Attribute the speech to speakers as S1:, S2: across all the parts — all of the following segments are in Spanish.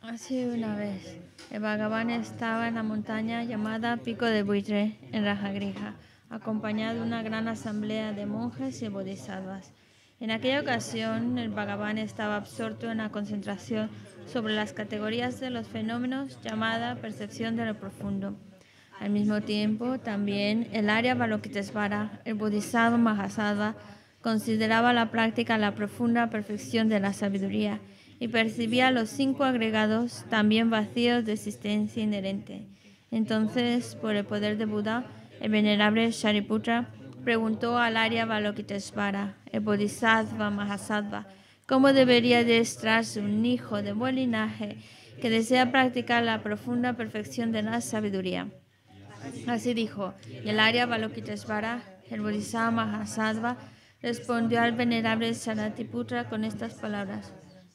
S1: Hace una vez, el Bhagavan estaba en la montaña llamada Pico de Buitre, en Rajagriha, acompañado de una gran asamblea de monjes y bodhisattvas. En aquella ocasión, el Bhagavan estaba absorto en la concentración sobre las categorías de los fenómenos llamada percepción de lo profundo. Al mismo tiempo, también el área Balokitesvara, el Bodhisattva Mahasattva, consideraba la práctica la profunda perfección de la sabiduría y percibía los cinco agregados también vacíos de existencia inherente. Entonces, por el poder de Buda, el venerable Shariputra preguntó al Arya Balokitesvara, el Bodhisattva Mahasattva, cómo debería destrarse un hijo de buen linaje que desea practicar la profunda perfección de la sabiduría. Así dijo, y el Arya Balokitesvara, el Bodhisattva Mahasattva, respondió al venerable Saratiputra con estas palabras.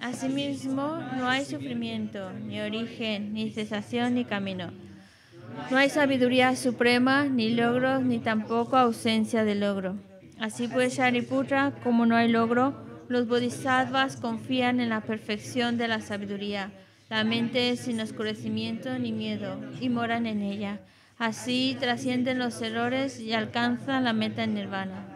S1: Asimismo, no hay sufrimiento, ni origen, ni cesación, ni camino. No hay sabiduría suprema, ni logros, ni tampoco ausencia de logro. Así pues, Shariputra, como no hay logro, los bodhisattvas confían en la perfección de la sabiduría. La mente es sin oscurecimiento ni miedo y moran en ella. Así trascienden los errores y alcanzan la meta en nirvana.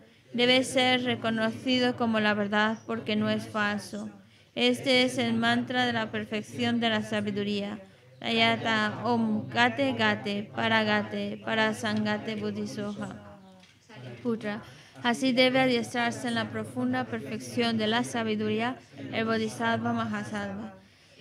S1: debe ser reconocido como la verdad porque no es falso. Este es el mantra de la perfección de la sabiduría. Ayata Om Gate Gate para sangate Buddhisoha Putra. Así debe adiestrarse en la profunda perfección de la sabiduría el Bodhisattva Mahasattva.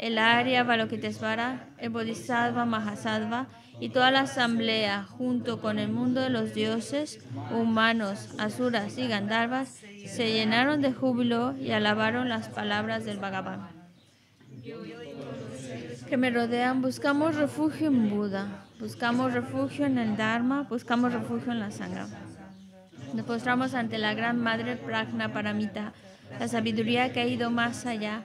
S1: el Arya Balokitesvara, el Bodhisattva Mahasattva y toda la asamblea, junto con el mundo de los dioses, humanos, asuras y gandharvas, se llenaron de júbilo y alabaron las palabras del Bhagavan. Que me rodean, buscamos refugio en Buda, buscamos refugio en el Dharma, buscamos refugio en la Sangre. Nos postramos ante la gran Madre Pragna Paramita, la sabiduría que ha ido más allá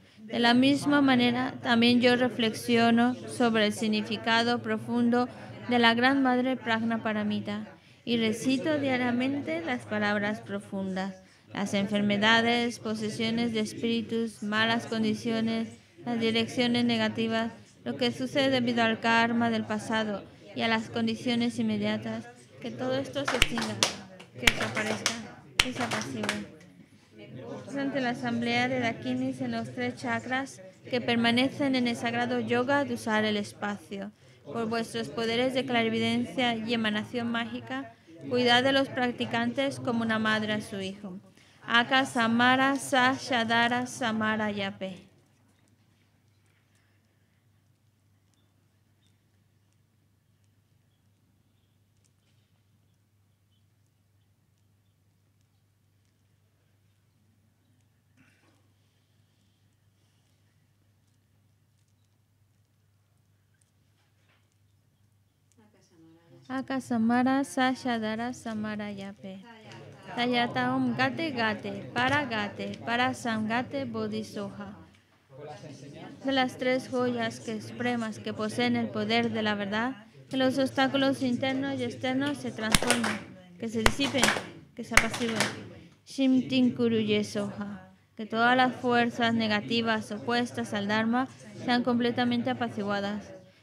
S1: de la misma manera, también yo reflexiono sobre el significado profundo de la Gran Madre Pragna Paramita y recito diariamente las palabras profundas, las enfermedades, posesiones de espíritus, malas condiciones, las direcciones negativas, lo que sucede debido al karma del pasado y a las condiciones inmediatas, que todo esto se extinga, que desaparezca, y se ante la asamblea de Dakinis en los tres chakras que permanecen en el sagrado yoga de usar el espacio. Por vuestros poderes de clarividencia y emanación mágica, cuidad de los practicantes como una madre a su hijo. Aka Samara Shadara Samara Yape. Aka samara sa samara yape. Tayata om gate gate, para gate, para sangate bodhisoja. De las tres joyas que supremas que poseen el poder de la verdad, que los obstáculos internos y externos se transformen, que se disipen, que se apaciguen. Shimtin soja. Que todas las fuerzas negativas opuestas al Dharma sean completamente apaciguadas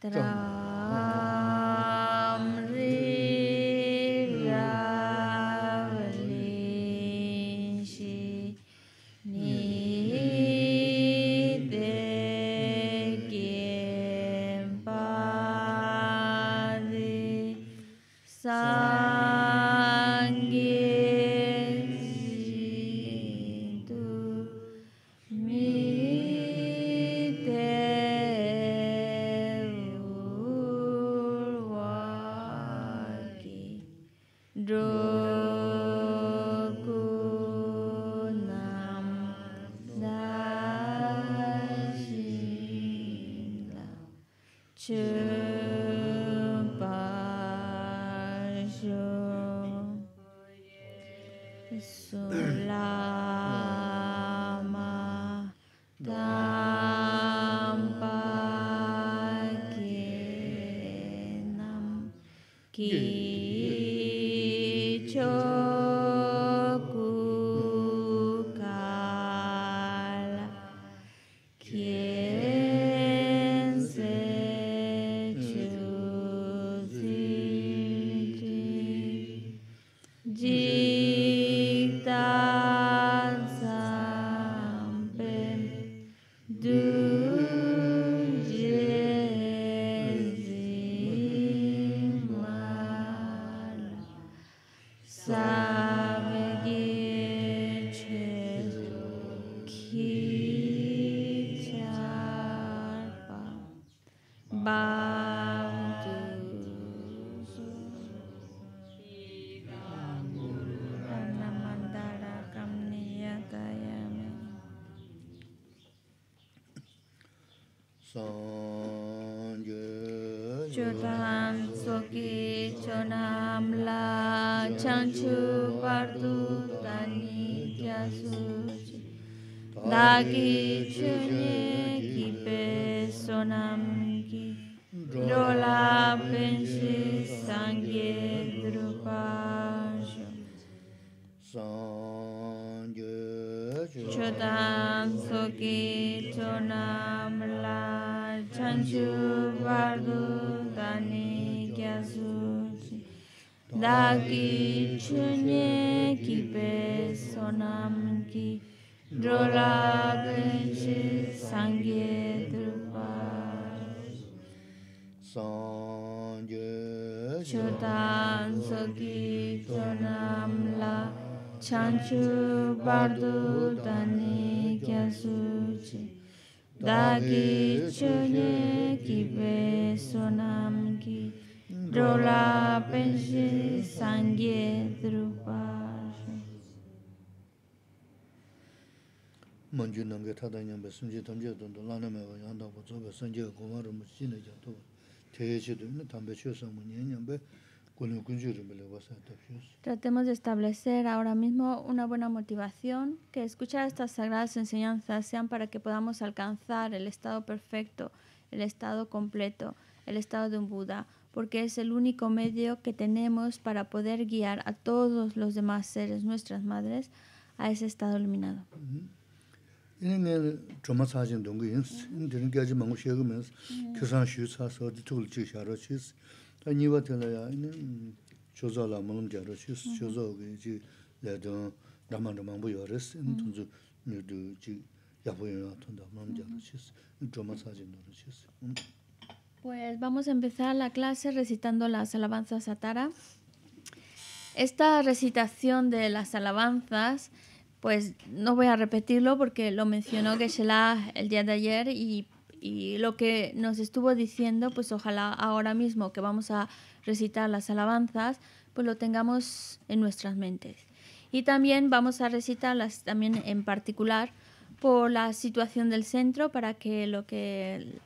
S1: たら。Chotam soki chonam la chanchu bardu dani gyasuchi Daki chunye kipe sonam ki Drola genshi sangye drupa
S2: Sanje
S1: Chotam soki chanchu bardu tani kyasu chi da gi chu ne ki be so nam gi dro la pe ji sang ye dro sangye ji
S2: mon ju nam ge tha da nyam be sun ji dong ji dong chi ne ja to te ge chi du ne tam be
S1: Tratemos de establecer ahora mismo una buena motivación, que escuchar estas sagradas enseñanzas sean para que podamos alcanzar el estado perfecto, el estado completo, el estado de un Buda, porque es el único medio que tenemos para poder guiar a todos los demás seres, nuestras madres, a ese estado iluminado. Mm-hmm. Pues vamos a empezar la clase recitando las alabanzas a Tara. Esta recitación de las alabanzas, pues no voy a repetirlo porque lo mencionó Geshe-la el día de ayer y y lo que nos estuvo diciendo, pues ojalá ahora mismo que vamos a recitar las alabanzas, pues lo tengamos en nuestras mentes. Y también vamos a recitarlas también en particular por la situación del centro para que lo que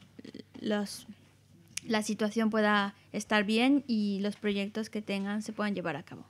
S1: la situación pueda estar bien y los proyectos que tengan se puedan llevar a cabo.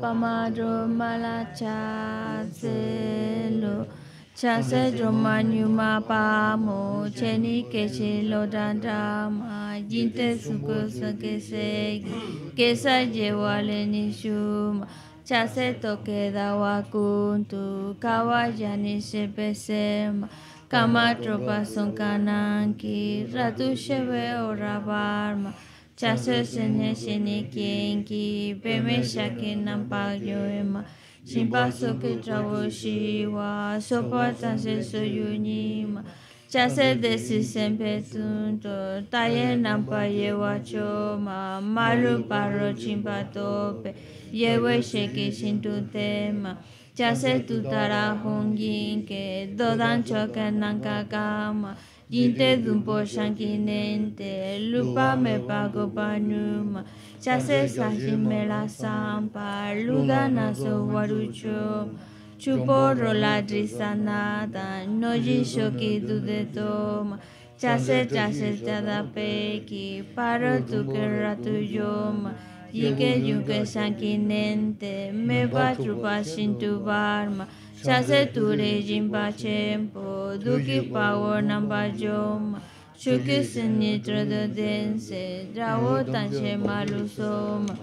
S1: pama droma la cha se lo cha se droma nyuma pa mo che ni ke che lo dan da ma jin te su ko sa ke se ke sa je wa le ni shu ma cha se to ke da wa kun tu ka wa ya ni se pe se ma kama tropa son kanan ki ratu sheve ora barma ma Chaso sene shene kien ki peme shake nampa yoema. Shimpa soke trabo shiwa, sopa tanse soyu nima. Chase desi sempe tunto, taye nampa yewa choma. Maru paro chimpa tope, yewe sheke shintu tema. Chase tutara hongin ke, dodan choke nankakama. te dumpo shankinente, lupa me pago panuma, chase me la sampa, na so warucho, chupo rola drisanada, noji shoki de toma, chase chase peki, paro tu kerra tu Y yike yuke shankinente, me va sin tu barma, Chaseturi Jimpa Chempo, Duki Power Namba Joma, Shuki Sinitra Dense, Drawo Tanche Malu Soma,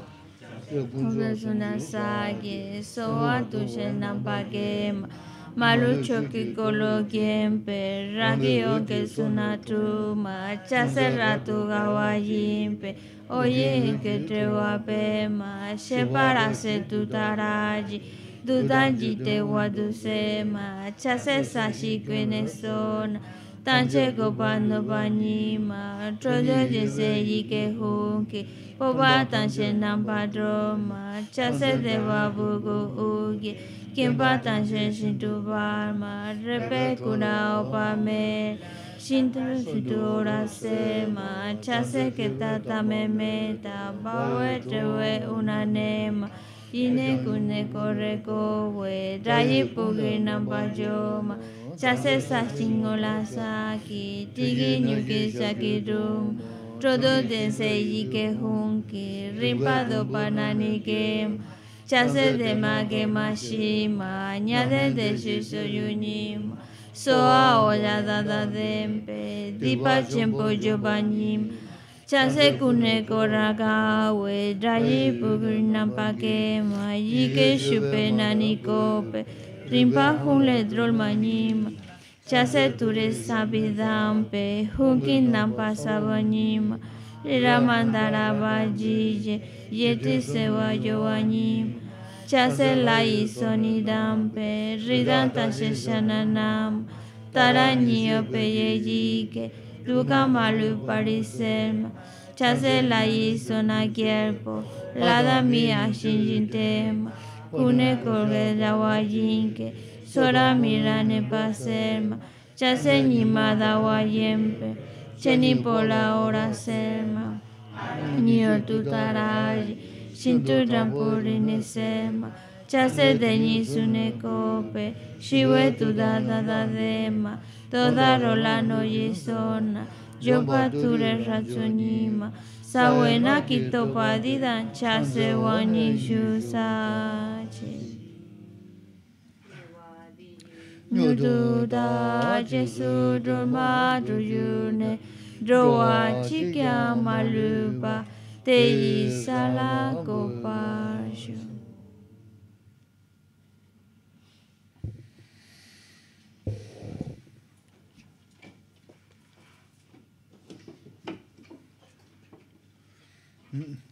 S2: Kugasuna
S1: Sagi, Soa Tushe Nampa Gema, Malu Choki Kolo Gempe, Ragi Oke Sunatuma, Chaseratu Gawa Jimpe, Oye Ike Trewa Pema, Shepara Se Tutaraji, dudanji te wadusema chase sashi kwene sona tanche gopano banima trojo jese yike hunki poba tanche nampadroma chase deva bugu ugi kimpa tanche shintu barma repe kuna opame Shintra Sudura Sema Chase Keta Tame Meta Bawe Tewe Unanema Tine kune kore kowe, namba Chase sa saki tigi nyuki shaki rum. Todo de hunki rimpado panani Chase de mage mashima nyade de shisho yunim. Soa ola dada dempe
S2: dipa chempo
S1: yo Chase kune koraka we drayi pugurna pake mayi ke shupe nani kope rimpa hule drol manyima Chase ture sabidampe hukin nampa sabanyima Ramandara bajije yeti sewa yoanyima Chase lai sonidampe ridanta sheshananam Taranyo peyejike Luca malu pariserma. Chase la sona kierpo. Lada mia shinjin tema. Kune kolge dawa yinke. Sora mirane paserma. Chase ni dawa chenipola Cheni pola ora serma. tu sin tu rampuri chase de sune kope, shiwe tu da da da dema, toda rolano yesona, yo ture razonima, sawena quito padidan chase wanishu sache. Nudu da jesu droma druyune, roa malupa, te isala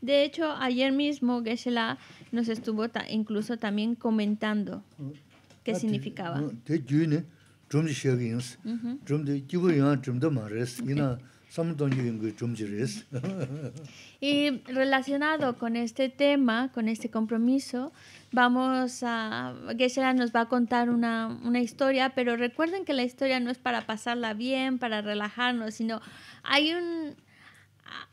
S1: De hecho, ayer mismo Geshe-la nos estuvo incluso también comentando qué ah, significaba. Y relacionado con este tema, con este compromiso, vamos a. geshe nos va a contar una, una, historia, pero recuerden que la historia no es para pasarla bien, para relajarnos, sino hay un,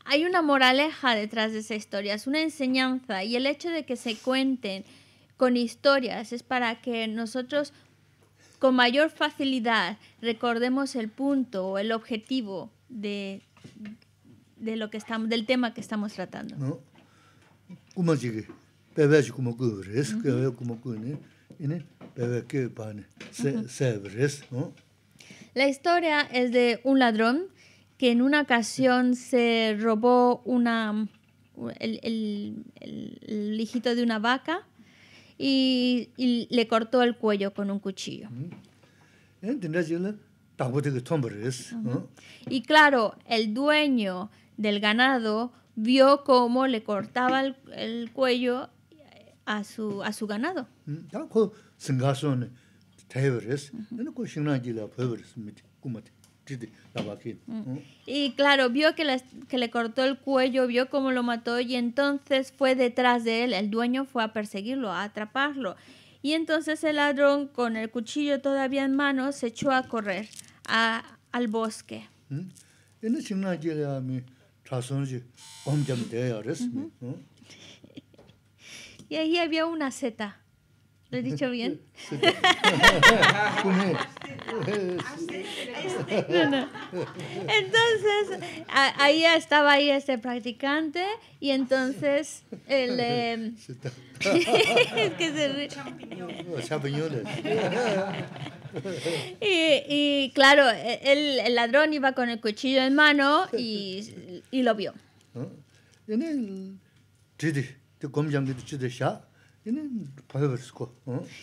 S1: hay una moraleja detrás de esa historia, es una enseñanza y el hecho de que se cuenten con historias es para que nosotros con mayor facilidad recordemos el punto o el objetivo de, de lo que estamos, del tema que estamos tratando. La historia es de un ladrón que en una ocasión se robó una, el, el, hijito de una vaca y, le cortó el cuello con un cuchillo. Mm. Y claro, el dueño del ganado vio cómo le cortaba el, cuello a su, a su ganado. Mm, Mm. Y claro, vio que, le cortó el cuello, vio cómo lo mató y entonces fue detrás de él. El dueño fue a perseguirlo, a atraparlo. Y entonces el ladrón, con el cuchillo todavía en mano, se echó a correr al bosque.
S2: ¿Mm?
S1: Y ahí había una seta. ¿Lo he dicho bien? Entonces, ahí estaba ahí este practicante y entonces el... es Y, y, claro, e, el, el, ladrón iba con el cuchillo en mano y, y lo vio.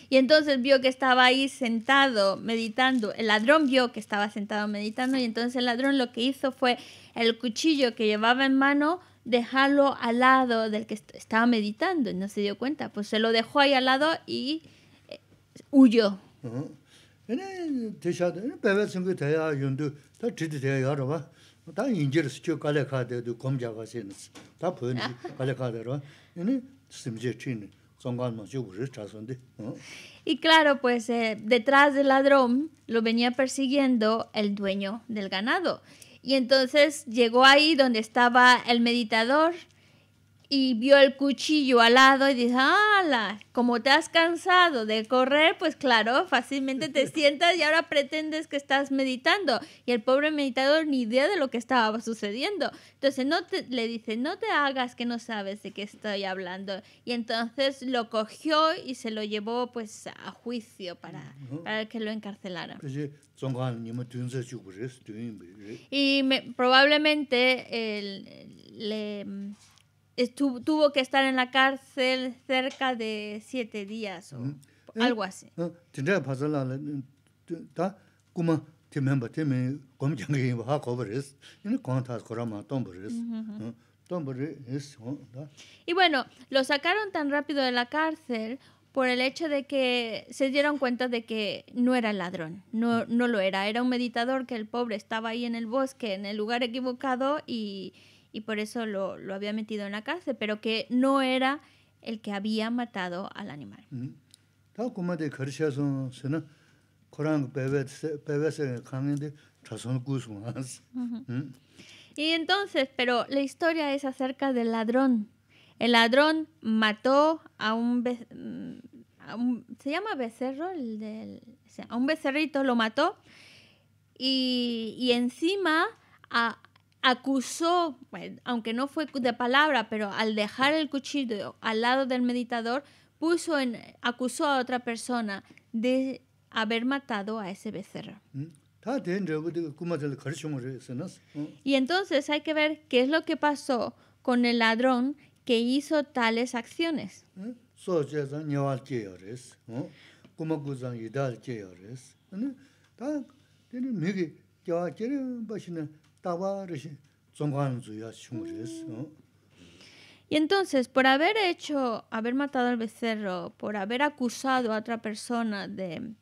S1: Y entonces vio que estaba ahí sentado meditando. El ladrón vio que estaba sentado meditando y entonces el ladrón lo que hizo fue el cuchillo que llevaba en mano dejarlo al lado del que estaba meditando y no se dio cuenta. Pues se lo dejó ahí al lado y eh, huyó. Y claro, pues eh, detrás del ladrón lo venía persiguiendo el dueño del ganado. Y entonces llegó ahí donde estaba el meditador y vio el cuchillo al lado y dice, ¡Hala! Como te has cansado de correr, pues claro, fácilmente te sientas y ahora pretendes que estás meditando. Y el pobre meditador ni idea de lo que estaba sucediendo. Entonces no le dice, no te hagas que no sabes de qué estoy hablando. Y entonces lo cogió y se lo llevó pues a juicio para, que lo encarcelaran. Pues
S2: pues pues
S1: y probablemente le estuvo, tuvo que estar en la cárcel cerca de siete días o mm. algo eh, así. Y bueno, lo sacaron tan rápido de la cárcel por el hecho de que se dieron cuenta de que no era ladrón, no, mm. no lo era, era un meditador que el pobre estaba ahí en el bosque, en el lugar equivocado y, y por eso lo, lo había metido en la cárcel, pero que no era el que había matado al animal. Mm. Y entonces, pero la historia es acerca del ladrón. El ladrón mató a un, mm, se llama becerro, el del, a un becerrito lo mató y, y encima a acusó, aunque no fue de palabra, pero al dejar el cuchillo al lado del meditador, puso en, acusó a otra persona de haber matado a ese becerro. Mm. Y entonces hay que ver qué es lo que pasó con el ladrón que hizo tales acciones. Y entonces, por haber hecho, haber matado al becerro, por haber acusado a otra persona de,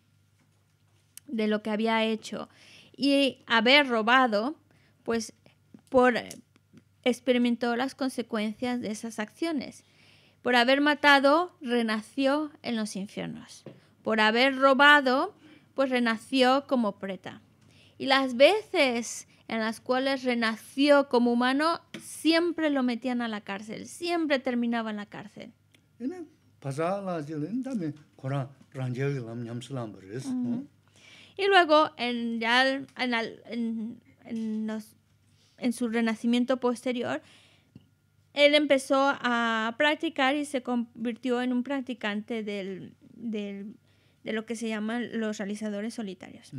S1: de lo que había hecho y haber robado, pues por, experimentó las consecuencias de esas acciones. Por haber matado, renació en los infiernos. Por haber robado, pues renació como preta. Y las veces en las cuales renació como humano, siempre lo metían a la cárcel, siempre terminaba en la cárcel. Y luego, en, ya en, en, en su renacimiento posterior, él empezó a practicar y se convirtió en un practicante del, del, de lo que se llaman los realizadores solitarios.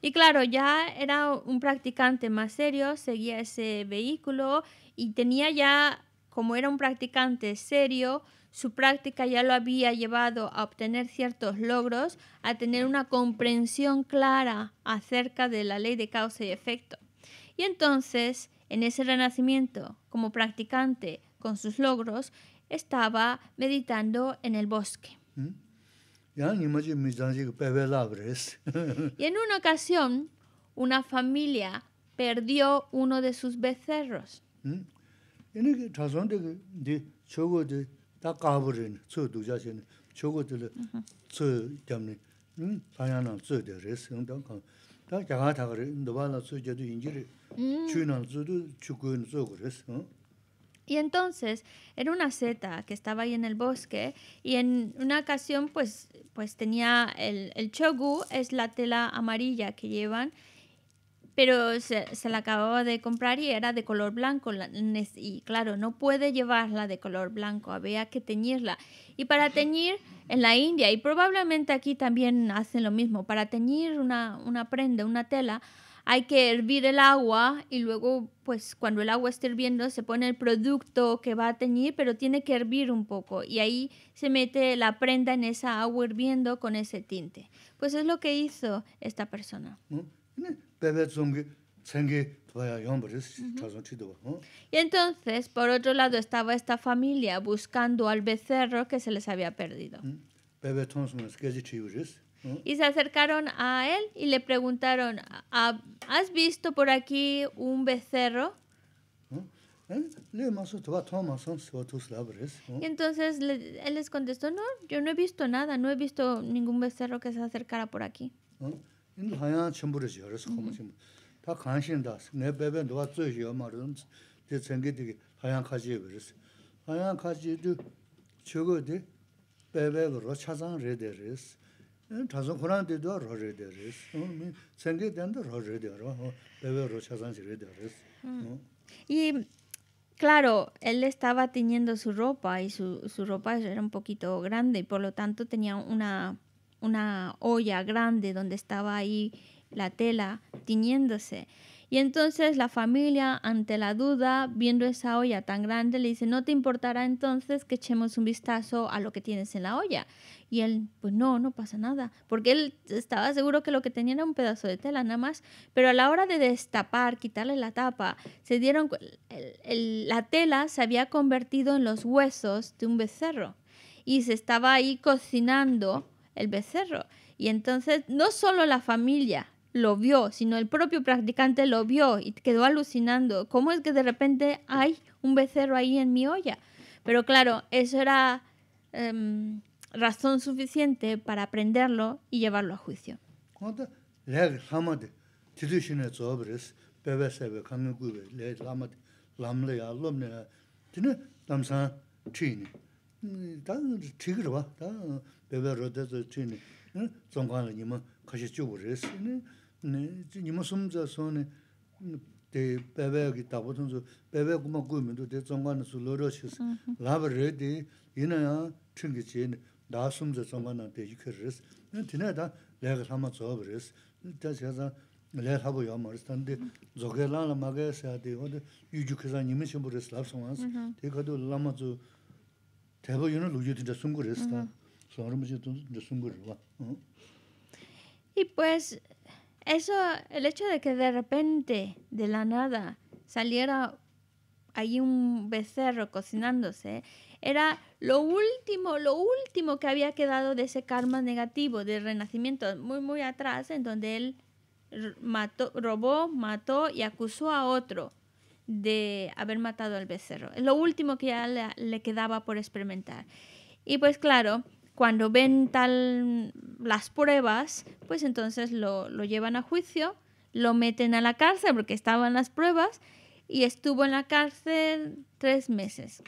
S1: Y claro, ya era un practicante más serio, seguía ese vehículo y tenía ya, como era un practicante serio, su práctica ya lo había llevado a obtener ciertos logros, a tener una comprensión clara acerca de la ley de causa y efecto. Y entonces, en ese renacimiento, como practicante con sus logros, estaba meditando en el bosque.
S2: ¿Mm?
S1: Y en una ocasión, una familia perdió uno de sus becerros. Y entonces era una seta que estaba ahí en el bosque y en una ocasión pues, pues tenía el, el chogu, es la tela amarilla que llevan, pero se, se, la acababa de comprar y era de color blanco. Y claro, no puede llevarla de color blanco, había que teñirla. Y para teñir en la India y probablemente aquí también hacen lo mismo. Para teñir una, prenda, una tela, hay que hervir el agua y luego, pues cuando el agua esté hirviendo, se pone el producto que va a teñir, pero tiene que hervir un poco y ahí se mete la prenda en esa agua hirviendo con ese tinte. Pues es lo que hizo esta persona. ¿Mm? Y entonces, por otro lado, estaba esta familia buscando al becerro que se les había perdido. Y se acercaron a él y le preguntaron, ah, ¿has visto por aquí un becerro? Y entonces él les contestó, no, yo no he visto nada, no he visto ningún becerro que se acercara por aquí.
S2: Tā kāngshīn dās, nē bēbēn dōwā tsō yō mā rōn tsō, tē tsēngi tī kī hāyāng kāchī yō rēs. Hāyāng kāchī yō chō gō tī bēbē gō rō chāzāng rē dē rēs. Tā sō khurāng tī
S1: Y claro, él estaba tiñendo su ropa y su, su ropa era un poquito grande, por lo tanto tenía una, una olla grande donde estaba ahí la tela tiñéndose. Y entonces la familia, ante la duda, viendo esa olla tan grande, le dice, ¿no te importará entonces que echemos un vistazo a lo que tienes en la olla? Y él, pues no, no pasa nada, porque él estaba seguro que lo que tenía era un pedazo de tela nada más, pero a la hora de destapar, quitarle la tapa, se dieron, la tela se había convertido en los huesos de un becerro y se estaba ahí cocinando el becerro. Y entonces no solo la familia lo vio, sino el propio practicante lo vio y quedó alucinando. ¿Cómo es que de repente hay un becerro ahí en mi olla? Pero claro, eso era em, razón suficiente para aprenderlo y llevarlo a juicio.
S2: 네 nima sumza soni te pepeya ki tabo tunzu, pepeya kuma kuwa mi tu te tsongwa na su loro shiksa, laba re di ina ya chungi chi ina da sumza tsongwa na te yikir res, tina ya da laga rama tsoba res, ta siya za laga rabo ya ma res, tan di zoge lana oda
S1: res pues, eso, el hecho de que de repente, de la nada, saliera ahí un becerro cocinándose, era lo último, lo último que había quedado de ese karma negativo del renacimiento, muy, muy atrás, en donde él mató, robó, mató y acusó a otro de haber matado al becerro. Lo último que ya le quedaba por experimentar. Y pues claro, cuando ven tal las pruebas, pues entonces lo, llevan a juicio, lo meten a la cárcel porque estaban las pruebas y estuvo en la cárcel tres meses.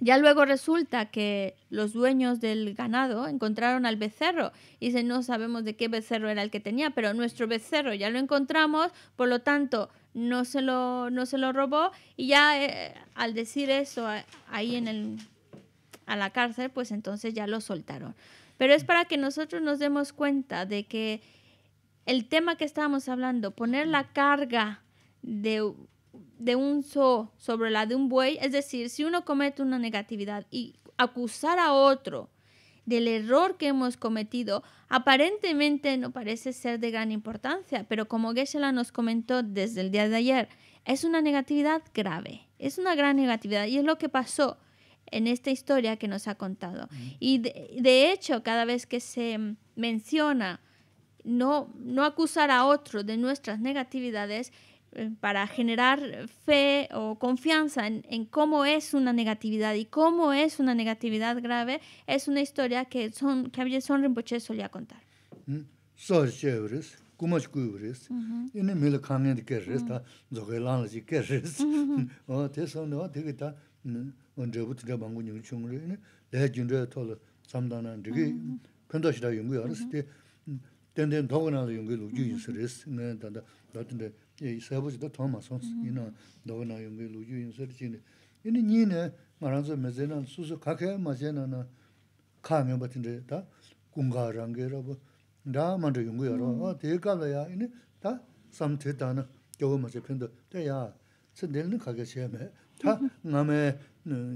S1: Ya luego resulta que los dueños del ganado encontraron al becerro y dicen no sabemos de qué becerro era el que tenía, pero nuestro becerro ya lo encontramos, por lo tanto no se lo, no se lo robó y ya eh, al decir eso ahí en el, a la cárcel, pues entonces ya lo soltaron. Pero es para que nosotros nos demos cuenta de que el tema que estábamos hablando, poner la carga de, un zoo sobre la de un buey, es decir, si uno comete una negatividad y acusar a otro del error que hemos cometido, aparentemente no parece ser de gran importancia, pero como Gessela nos comentó desde el día de ayer, es una negatividad grave, es una gran negatividad y es lo que pasó en esta historia que nos ha contado. Y de, hecho, cada vez que se menciona no, no acusar a otro de nuestras negatividades, eh, para generar fe o confianza en, cómo es una negatividad y cómo es una negatividad grave, es una historia que son que Abye Son Rinpoche solía contar.
S2: 언제부터 내가 방금 이런 총을 했네 내가 삼단한 되게 편도시다 연구야 그래서 이제 땡땡 도구나도 연구를 주의 인서스 네 단다 같은데 이 서버지도 도마선 이나 도구나 연구를 주의 인서스 이제 얘는 니네 말아서 매제는 수수 각해 맞제는 카면 버튼데 다 공가랑 게라고 나만 저 연구야 어 대가라야 이네 다 삼체다는 겨우 맞제 편도 때야 선들는 각게 시험에 다 남의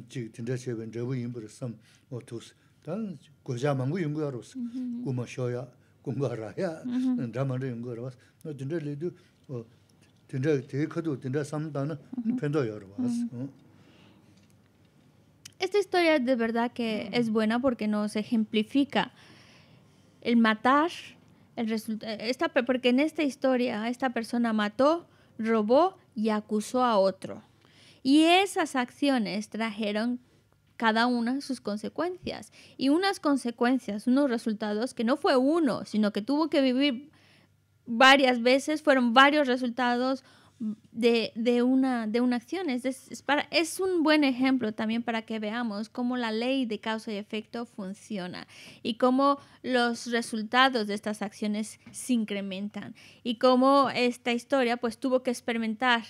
S2: chik tinda chebe rebu yinpura sam otus. Tan goja mangu yungu yarus, kuma shoya, kunga raya, dhamanda yungu yarwas. Tinda lidu, tinda tegi kadu, tinda samdana, pendo yarwas.
S1: Esta historia de verdad que es buena porque nos ejemplifica el matar, el esta, porque en esta historia esta persona mató, robó y acusó a otro. Y esas acciones trajeron cada una sus consecuencias. Y unas consecuencias, unos resultados que no fue uno, sino que tuvo que vivir varias veces, fueron varios resultados de, una, de una acción. Es, es, es un buen ejemplo también para que veamos cómo la ley de causa y efecto funciona y cómo los resultados de estas acciones se incrementan y cómo esta historia pues tuvo que experimentar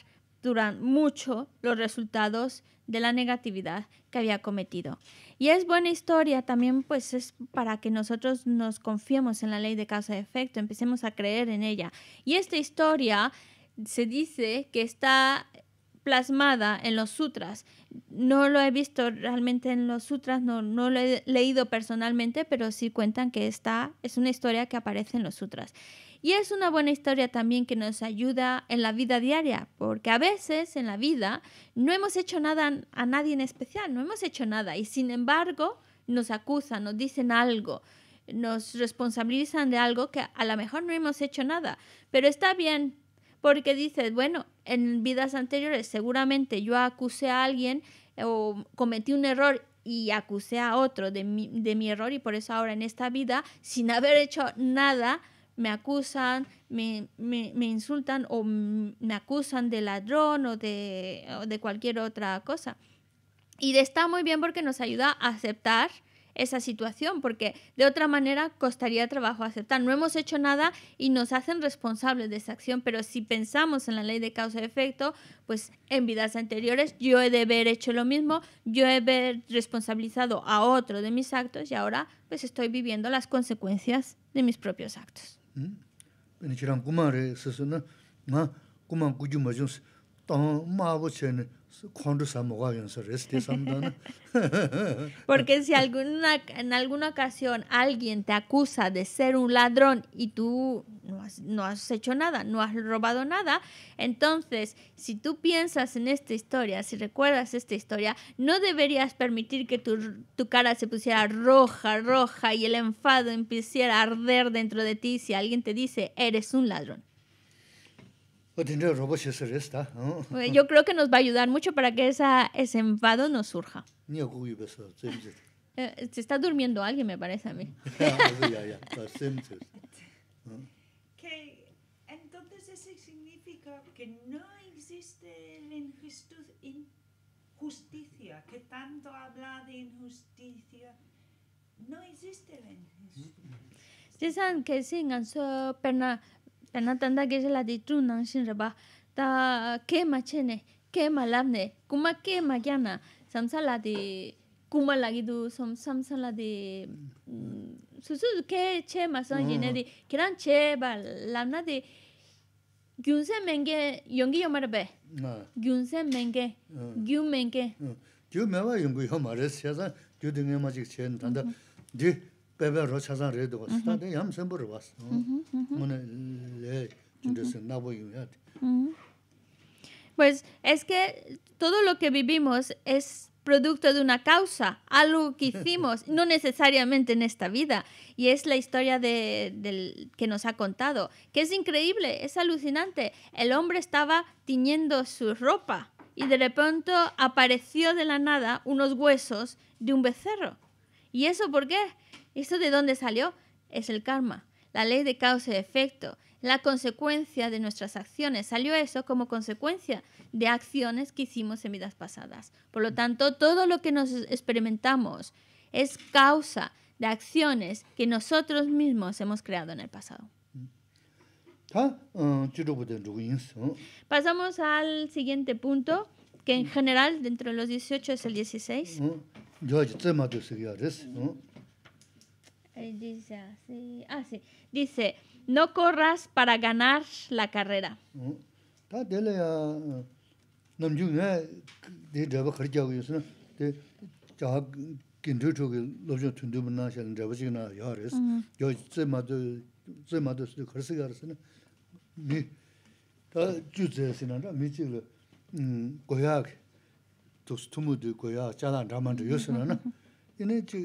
S1: duran mucho los resultados de la negatividad que había cometido. Y es buena historia también, pues es para que nosotros nos confiemos en la ley de causa y efecto, empecemos a creer en ella. Y esta historia se dice que está plasmada en los sutras. No lo he visto realmente en los sutras, no, no lo he leído personalmente, pero sí cuentan que esta es una historia que aparece en los sutras. Y es una buena historia también que nos ayuda en la vida diaria, porque a veces en la vida no hemos hecho nada a nadie en especial, no hemos hecho nada y sin embargo nos acusan, nos dicen algo, nos responsabilizan de algo que a lo mejor no hemos hecho nada, pero está bien porque dices, bueno, en vidas anteriores seguramente yo acusé a alguien o cometí un error y acusé a otro de mi, de mi error y por eso ahora en esta vida, sin haber hecho nada, me acusan, me, insultan o me acusan de ladrón o de, de cualquier otra cosa. Y está muy bien porque nos ayuda a aceptar esa situación, porque de otra manera costaría trabajo aceptar. No hemos hecho nada y nos hacen responsables de esa acción, pero si pensamos en la ley de causa y efecto, pues en vidas anteriores yo he de haber hecho lo mismo, yo he de haber responsabilizado a otro de mis actos y ahora pues estoy viviendo las consecuencias de mis propios actos.
S2: Chirang kumaa re na, nga kumaa kujumajungsi, taa
S1: Porque si alguna, en alguna ocasión alguien te acusa de ser un ladrón y tú no has, hecho nada, no has robado nada, entonces si tú piensas en esta historia, si recuerdas esta historia, no deberías permitir que tu, cara se pusiera roja, roja y el enfado empezara a arder dentro de ti si alguien te dice, eres un ladrón.
S2: Pues pues yo
S1: creo que nos va a ayudar mucho para que esa, ese enfado no surja.
S2: Pues,
S1: eh, se está durmiendo alguien, me parece a mí.
S2: Ah,
S1: que, entonces eso significa que no existe la injusticia, que tanto habla de injusticia. No existe la injusticia. ena tanda geje la di tru nang shin ta ke ma che ne ke ma lam ne kuma ke ma na samsa la di la gi du samsa la di mm, che ma san ne di mm. kiran che ba lam na di gyu
S2: mewa san mm. gyu che tanda mm-hmm.
S1: Pues es que todo lo que vivimos es producto de una causa, algo que hicimos, no necesariamente en esta vida. Y es la historia que nos ha contado, que es increíble, es alucinante. El hombre estaba tiñendo su ropa y de repente apareció de la nada unos huesos de un becerro. ¿Y eso por qué? ¿Esto de dónde salió? Es el karma, la ley de causa y efecto, la consecuencia de nuestras acciones. Salió eso como consecuencia de acciones que hicimos en vidas pasadas. Por lo tanto, todo lo que nos experimentamos es causa de acciones que nosotros mismos hemos creado en el pasado. Pasamos al siguiente punto, que en general dentro de los 18 es el 16. Dice así. Ah, dice, no corras para ganar la carrera.
S2: Mm.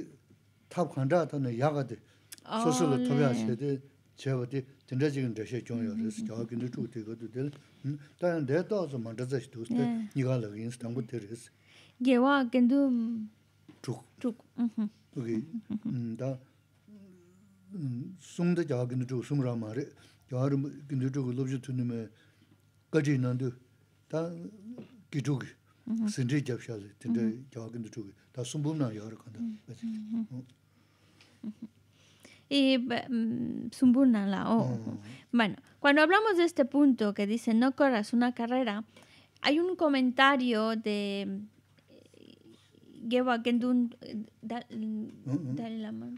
S2: 탑 간다더니 야가데
S1: 소소로 토비아시데
S2: 제버디 진짜적인 대세 중요해서 저기는 주도 이것도 될 다른 만들어서 니가 로그인 스탐부 데레스
S1: 게와 근데 쭉쭉
S2: 그게 음다 숨도 주 숨으라 말에 저하루 근데 주 있는데 다 기죽 신지 잡셔 진짜 저기는 주다 숨부나 여러 건다
S1: Y mm, la o oh, oh, oh. mm. Bueno, cuando hablamos de este punto que dice no corras una carrera, hay un comentario de eh, mm, Dalai Lama.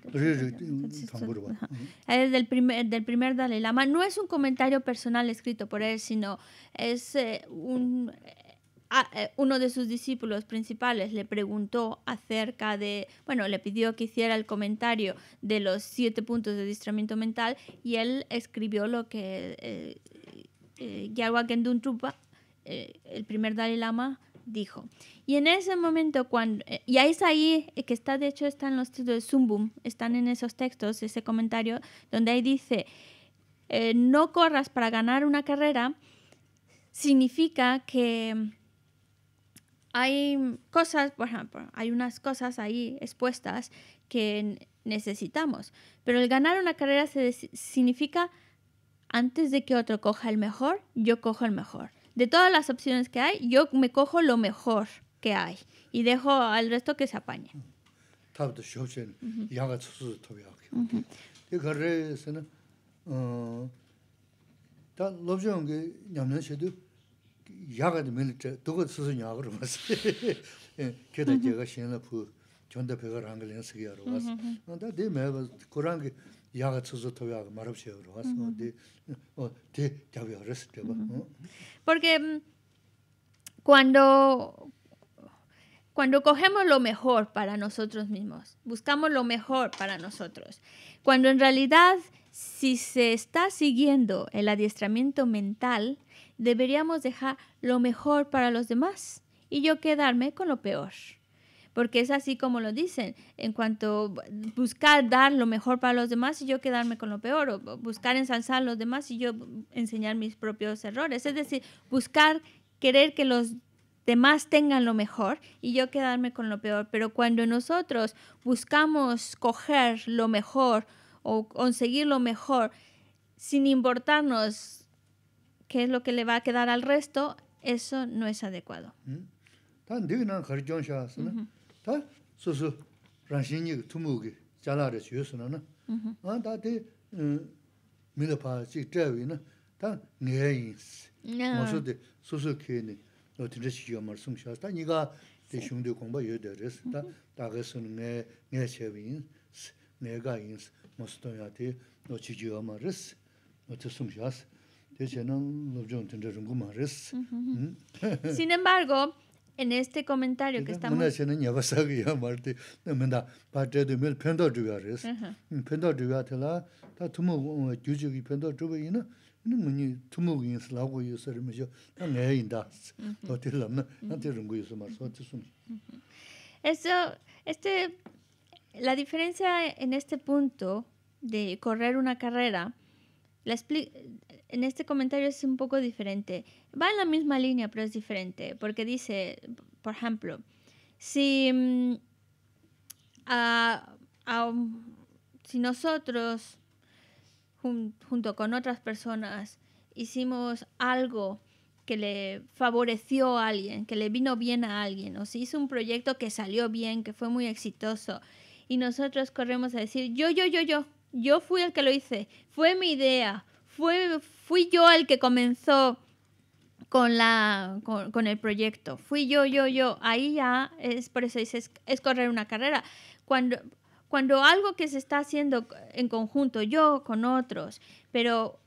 S1: del primer, del primer Dalai Lama. No es un comentario personal escrito por él, sino es eh, un, eh, uno de sus discípulos principales le preguntó acerca de, bueno, le pidió que hiciera el comentario de los siete puntos de distramiento mental y él escribió lo que eh, eh Gendun Trupa, eh, el primer Dalai Lama, dijo. Y en ese momento, cuando, y ahí es ahí que está, de hecho, están los textos de Zumbum, están en esos textos, ese comentario, donde ahí dice, no corras para ganar una carrera, significa que hay cosas, por ejemplo, hay unas cosas ahí expuestas que necesitamos, pero el ganar una carrera se significa antes de que otro coja el mejor, yo cojo el mejor. De todas las opciones que hay, yo me cojo lo mejor que hay y dejo al resto que se apañe. Porque mm, cuando cuando cogemos lo mejor para nosotros mismos, buscamos lo mejor para nosotros, cuando en realidad si se está siguiendo el adiestramiento mental, deberíamos dejar lo mejor para los demás y yo quedarme con lo peor. Porque es así como lo dicen, en cuanto buscar dar lo mejor para los demás y yo quedarme con lo peor, o buscar ensalzar a los demás y yo enseñar mis propios errores. Es decir, buscar querer que los demás tengan lo mejor y yo quedarme con lo peor. Pero cuando nosotros buscamos coger lo mejor o conseguir lo mejor sin importarnos qué es lo que le va a quedar al resto, eso no es adecuado.
S2: Mm? Sin
S1: embargo, en este comentario que estamos... este, la diferencia en este punto de correr una carrera en este comentario es un poco diferente. Va en la misma línea, pero es diferente, porque dice, por ejemplo, si, mm, nosotros, junto con otras personas, hicimos algo que le favoreció a alguien, que le vino bien a alguien, o si hizo un proyecto que salió bien, que fue muy exitoso, y nosotros corremos a decir, yo, yo, yo, yo, yo fui el que lo hice, fue mi idea, fui yo el que comenzó con, el proyecto, fui yo, yo, yo. Ahí ya es por eso dices, es correr una carrera. Cuando, cuando algo que se está haciendo en conjunto, yo con otros, pero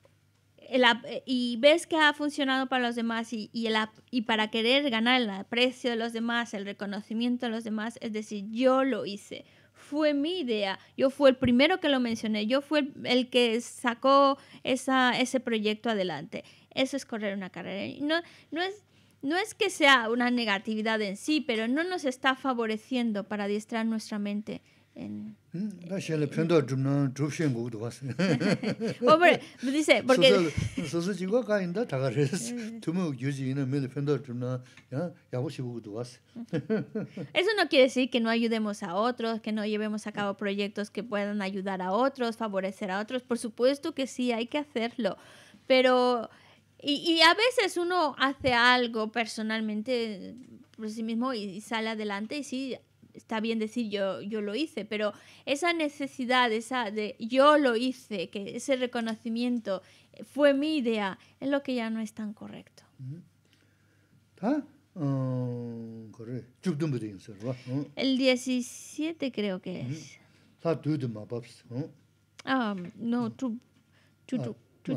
S1: y ves que ha funcionado para los demás y, y, para querer ganar el aprecio de los demás, el reconocimiento de los demás, es decir, yo lo hice, fue mi idea, yo fui el primero que lo mencioné, yo fui el, que sacó esa, ese proyecto adelante. Eso es correr una carrera. No, no, es, no es que sea una negatividad en sí, pero no nos está favoreciendo para adiestrar nuestra mente.
S2: Eso no
S1: quiere decir que no ayudemos a otros, que no llevemos a cabo proyectos que puedan ayudar a otros, favorecer a otros. Por supuesto que sí, hay que hacerlo. Pero y, a veces uno hace algo personalmente por sí mismo y sale adelante y sí está bien decir yo, yo lo hice, pero esa necesidad, esa de yo lo hice, que ese reconocimiento eh, fue mi idea, es lo que ya no es tan correcto. Ah, el 17 creo que es. Ah, no, tú, tú, tú,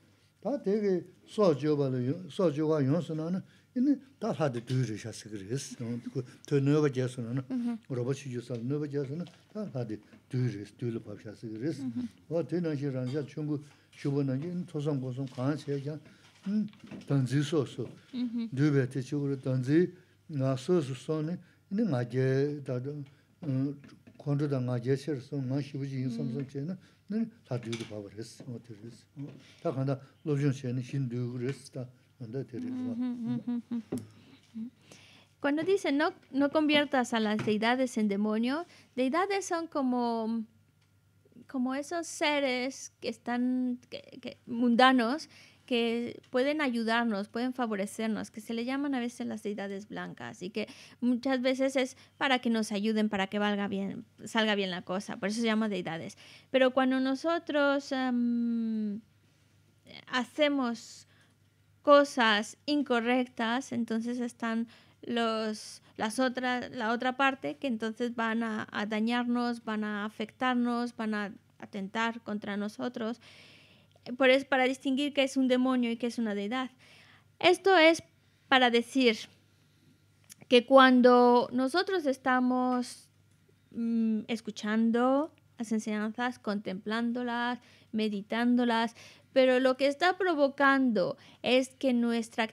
S2: 다 되게 소조발 소조가 용선하는 이는 다 하드 드르샤 스그레스 그 더너가 제스는 로버치 주사 너가 제스는 다 하드 드르스 드르 밥샤 스그레스 어 되는지 란자 중국 주변에 토성 고성 강한 세계 음 던지 소소 드베테 쪽으로 던지 나서서 손에 이는 맞게 다음 콘도다 맞게 마시부지 인성성
S1: Cuando dice no, no conviertas a las deidades en demonios, deidades son como, como esos seres que están mundanos que pueden ayudarnos, pueden favorecernos, que se le llaman a veces las deidades blancas y que muchas veces es para que nos ayuden, para que valga bien, salga bien la cosa, por eso se llama deidades. Pero cuando nosotros em, hacemos cosas incorrectas, entonces están las otras la otra parte que entonces van a dañarnos, van a afectarnos, van a atentar contra nosotros por es para distinguir qué es un demonio y qué es una deidad. Esto es para decir que cuando nosotros estamos mm, escuchando las enseñanzas, contemplándolas, meditándolas, pero lo que está provocando es que nuestra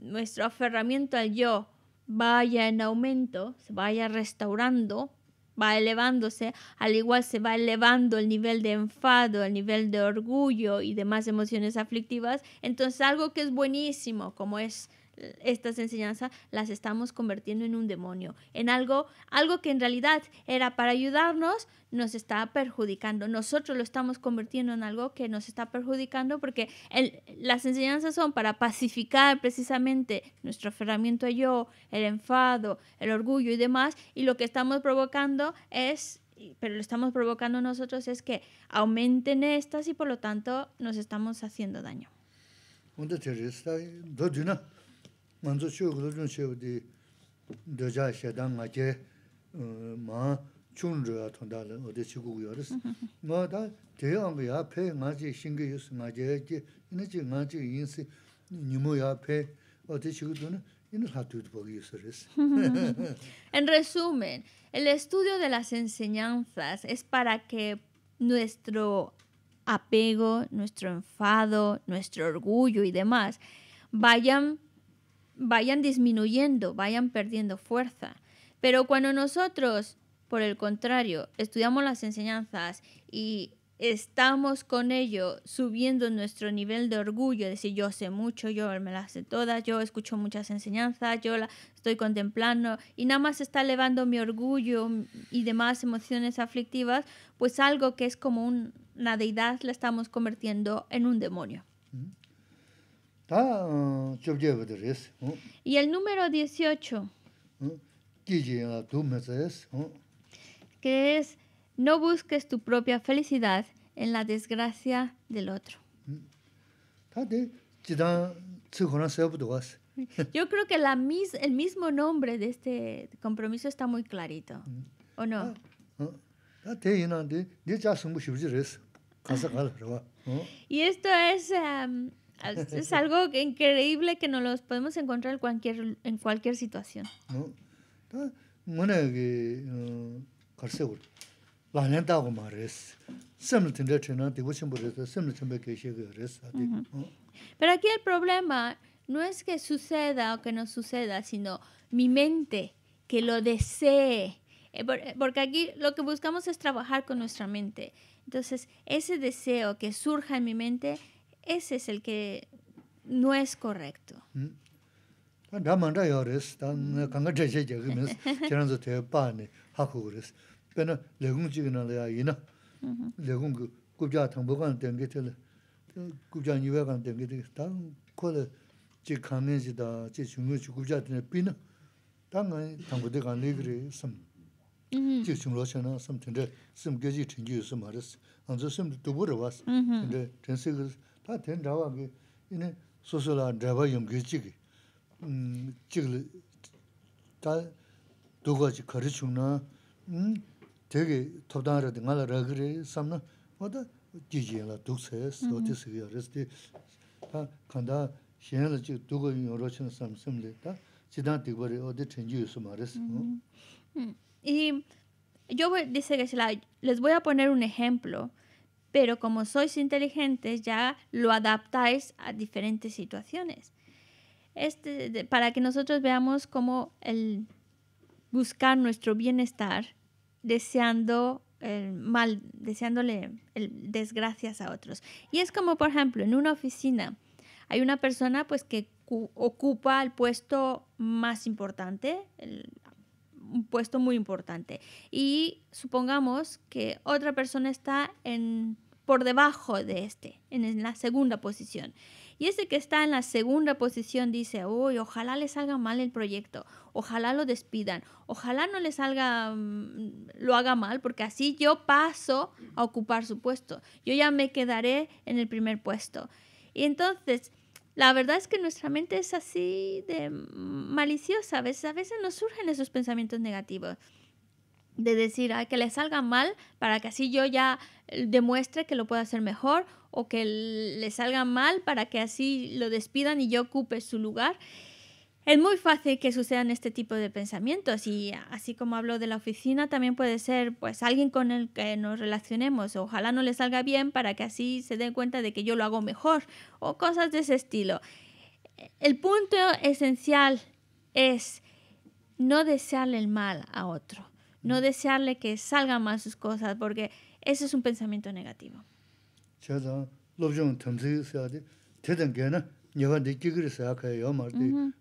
S1: nuestro aferramiento al yo vaya en aumento, se vaya restaurando, va elevándose, al igual se va elevando el nivel de enfado, el nivel de orgullo y demás emociones aflictivas. Entonces algo que es buenísimo, como es estas enseñanzas las estamos convirtiendo en un demonio, en algo, algo que en realidad era para ayudarnos, nos está perjudicando. Nosotros lo estamos convirtiendo en algo que nos está perjudicando porque las enseñanzas son para pacificar precisamente nuestro aferramiento yo, el enfado, el orgullo y demás, y lo que estamos provocando es pero lo estamos provocando nosotros es que aumenten estas y por lo tanto nos estamos haciendo daño.
S2: en resumen,
S1: el estudio de las enseñanzas es para que nuestro apego, nuestro enfado, nuestro orgullo y demás vayan vayan disminuyendo, vayan perdiendo fuerza. Pero cuando nosotros, por el contrario, estudiamos las enseñanzas y estamos con ello subiendo nuestro nivel de orgullo, de decir, yo sé mucho, yo me las sé todas, yo escucho muchas enseñanzas, yo la estoy contemplando y nada más está elevando mi orgullo y demás emociones aflictivas, pues algo que es como una deidad la estamos convirtiendo en un demonio.
S2: Ah,
S1: y el número 18, ¿Mm? que es, no busques tu propia felicidad en la desgracia del otro. ¿Mm? Yo creo que la el mismo nombre de este compromiso está muy clarito, ¿Mm? ¿o ah, no? Y esto es... Em, Es algo increíble que no los podemos encontrar en cualquier, en cualquier situación. Uh, Pero aquí el problema no es que suceda o que no suceda, sino mi mente que lo desee. Eh, eh, porque aquí lo que buscamos es trabajar con nuestra mente. Entonces, ese deseo que surja en mi mente ese es el que no es correcto.
S2: Mm. Ah, tā tēn dhāwa kī inī sōsō lā dhāwa yōng kī chī kī chī kī tā dōgā chī 그래 chūng 뭐다 지지야라 kī tōp dāng rā tī ngā lā rā kī rī sām nā wā tā jī jī yā lā dōg
S1: sā yo voy, dice que les voy a poner un ejemplo pero como sois inteligentes ya lo adaptáis a diferentes situaciones. Este, para que nosotros veamos cómo el buscar nuestro bienestar deseando mal, deseándole desgracias a otros. Y es como, por ejemplo, en una oficina hay una persona pues que ocupa el puesto más importante, el, un puesto muy importante. Y supongamos que otra persona está en, por debajo de este, en, la segunda posición. Y ese que está en la segunda posición dice, uy, ojalá le salga mal el proyecto, ojalá lo despidan, ojalá no le salga, mm, lo haga mal, porque así yo paso a ocupar su puesto. Yo ya me quedaré en el primer puesto. Y entonces, la verdad es que nuestra mente es así de maliciosa. A veces, a veces nos surgen esos pensamientos negativos. De decir, ay, que le salga mal para que así yo ya eh, demuestre que lo puedo hacer mejor o que le salga mal para que así lo despidan y yo ocupe su lugar. Es muy fácil que sucedan este tipo de pensamientos y así como hablo de la oficina, también puede ser pues alguien con el que nos relacionemos, ojalá no le salga bien para que así se den cuenta de que yo lo hago mejor o cosas de ese estilo. El punto esencial es no desearle el mal a otro, no mm. desearle que salgan mal sus cosas porque eso es un pensamiento negativo.
S2: Y mm-hmm.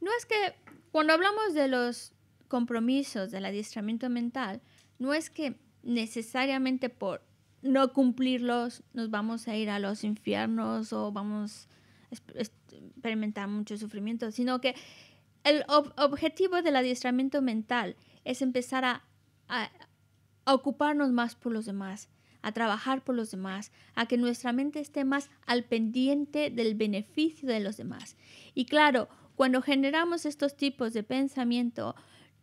S1: no es que cuando hablamos de los compromisos, del adiestramiento mental, no es que necesariamente por no cumplirlos nos vamos a ir a los infiernos o vamos a experimentar mucho sufrimiento, sino que el objetivo del adiestramiento mental es empezar a a ocuparnos más por los demás, a trabajar por los demás, a que nuestra mente esté más al pendiente del beneficio de los demás. Y claro, cuando generamos estos tipos de pensamiento,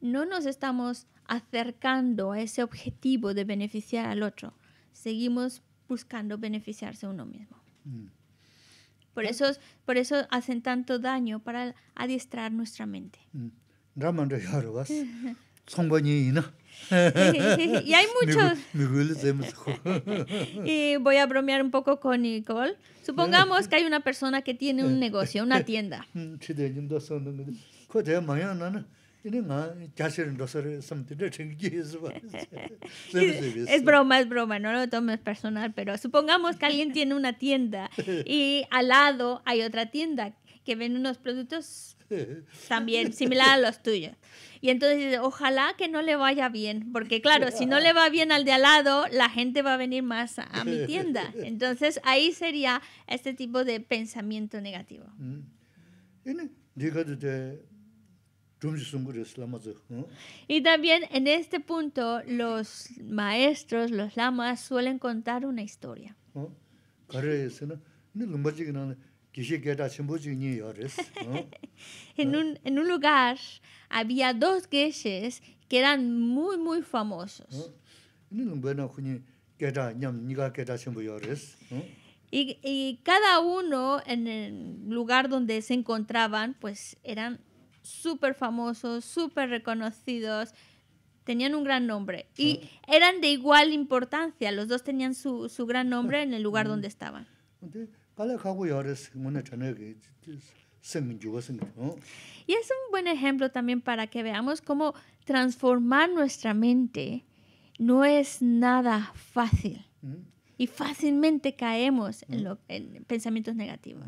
S1: no nos estamos acercando a ese objetivo de beneficiar al otro, seguimos buscando beneficiarse uno mismo. Mm. Por, mm. eso, por eso hacen tanto daño para adiestrar nuestra mente.
S2: Mm. y hay muchos.
S1: y voy a bromear un poco con Nicole. Supongamos que hay una persona que tiene un negocio, una tienda.
S2: es broma,
S1: es broma, no lo tomes personal, pero supongamos que alguien tiene una tienda y al lado hay otra tienda que ven unos productos también similares a los tuyos. Y entonces ojalá que no le vaya bien, porque claro, si no le va bien al de al lado, la gente va a venir más a, a mi tienda. Entonces ahí sería este tipo de pensamiento negativo. Mm. Y también en este punto los maestros, los lamas, suelen contar una historia. en, un, lugar había dos geshes que eran muy, muy famosos. Y, y cada uno en el lugar donde se encontraban, pues eran súper famosos, súper reconocidos, tenían un gran nombre y ah. eran de igual importancia. Los dos tenían su, su gran nombre en el lugar mm. donde estaban. Y es un buen ejemplo también para que veamos cómo transformar nuestra mente no es nada fácil. Mm. Y fácilmente caemos en, mm. pensamientos negativos.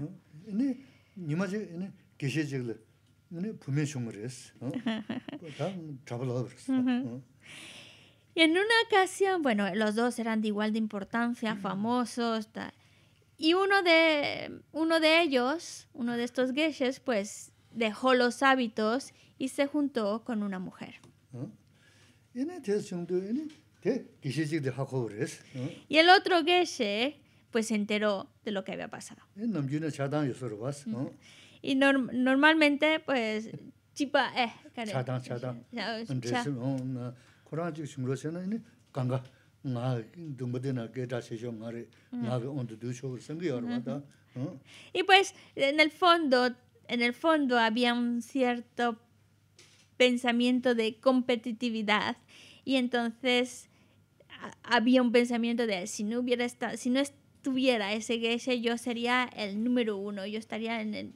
S2: Y
S1: en una ocasión, bueno, los dos eran de igual de importancia, mm. famosos, y uno de, uno de ellos, uno de estos geishas, pues dejó los hábitos y se juntó con una mujer. Y el otro geisha, pues se enteró de lo que había pasado. Y normalmente, pues, chipa, eh, y pues, en el fondo, en el fondo había un cierto pensamiento de competitividad y entonces había un pensamiento de si no hubiera estado, si no estuviera ese Geshe, yo sería el número uno, yo estaría en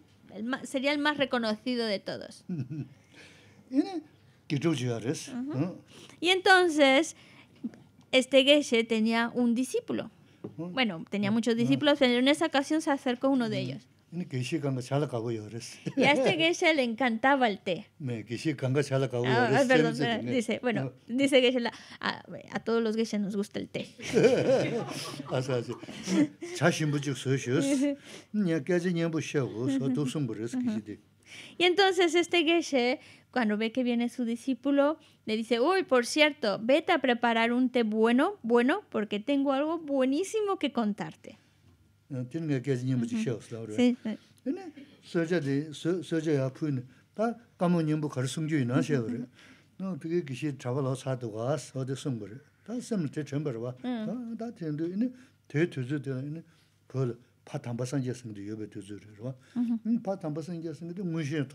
S1: sería el más reconocido de todos. y entonces este Geshe tenía un discípulo. Bueno, tenía ah, muchos ah. discípulos, pero en esa ocasión se acercó uno de mm. ellos. Y a este Geshe le encantaba el té.
S2: Ah, dice, bueno,
S1: dice Geshe, a, todos los Geshe nos gusta el té. y entonces este Geshe cuando ve que viene su discípulo, le dice, uy, por cierto, vete a preparar un té bueno, bueno, porque tengo algo buenísimo que contarte.
S2: sí. 파 담바선 제승도 요베 두즈르 와. 파 담바선 제승도 문시 어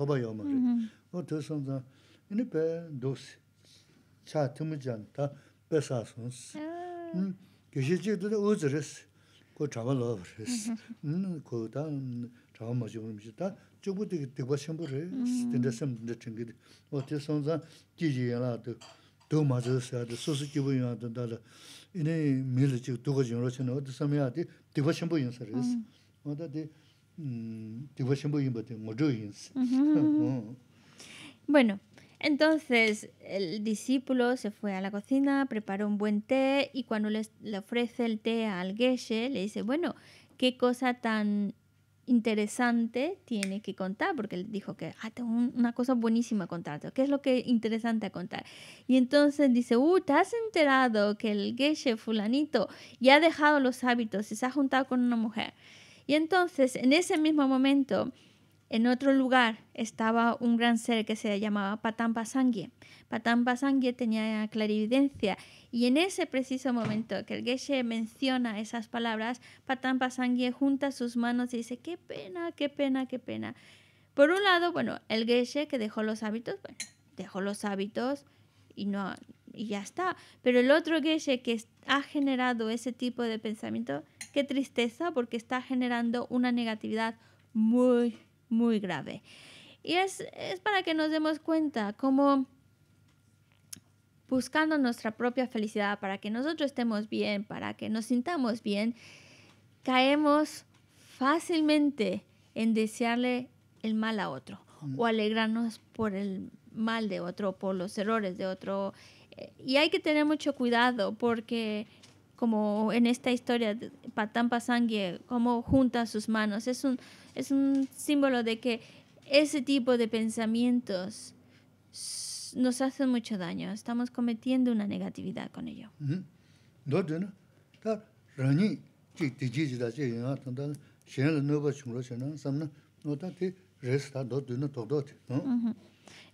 S2: 더선자 이네 도스 차 틈으잔다 베사선스. 음. 계시지도 어즈르스. 고 잡아러스. 음 고단 잡아마 좀시다. 저부터 그때가 선불을 스탠더스 문제 챙기 어 선자 지지야라도 더 맞아서 아주 소소 기분이 나던다라 이네 밀지 지금 두고 지금 그러시는 어디 Mm. Mm, mm-hmm. mm.
S1: Bueno, entonces el discípulo se fue a la cocina, preparó un buen té y cuando le, le ofrece el té al geshe le dice, bueno, qué cosa tan interesante tiene que contar, porque él dijo que ah, una cosa buenísima contar contarte, ¿qué es lo que interesante a contar? Y entonces dice, uh, ¿te has enterado que el geisha fulanito ya ha dejado los hábitos y se ha juntado con una mujer? Y entonces, en ese mismo momento, en otro lugar estaba un gran ser que se llamaba Patampa Sangue. Patampa Sangue tenía clarividencia y en ese preciso momento que el Geshe menciona esas palabras, Patampa Sangue junta sus manos y dice, qué pena, qué pena, qué pena. Por un lado, bueno, el Geshe que dejó los hábitos, bueno, dejó los hábitos y no y ya está. Pero el otro Geshe que ha generado ese tipo de pensamiento, qué tristeza porque está generando una negatividad muy muy grave. Y es, para que nos demos cuenta como buscando nuestra propia felicidad, para que nosotros estemos bien, para que nos sintamos bien, caemos fácilmente en desearle el mal a otro mm. o alegrarnos por el mal de otro, por los errores de otro. Eh, y hay que tener mucho cuidado porque como en esta historia de Patán cómo junta sus manos, es un, es un símbolo de que ese tipo de pensamientos nos hacen mucho daño. Estamos cometiendo una negatividad con ello.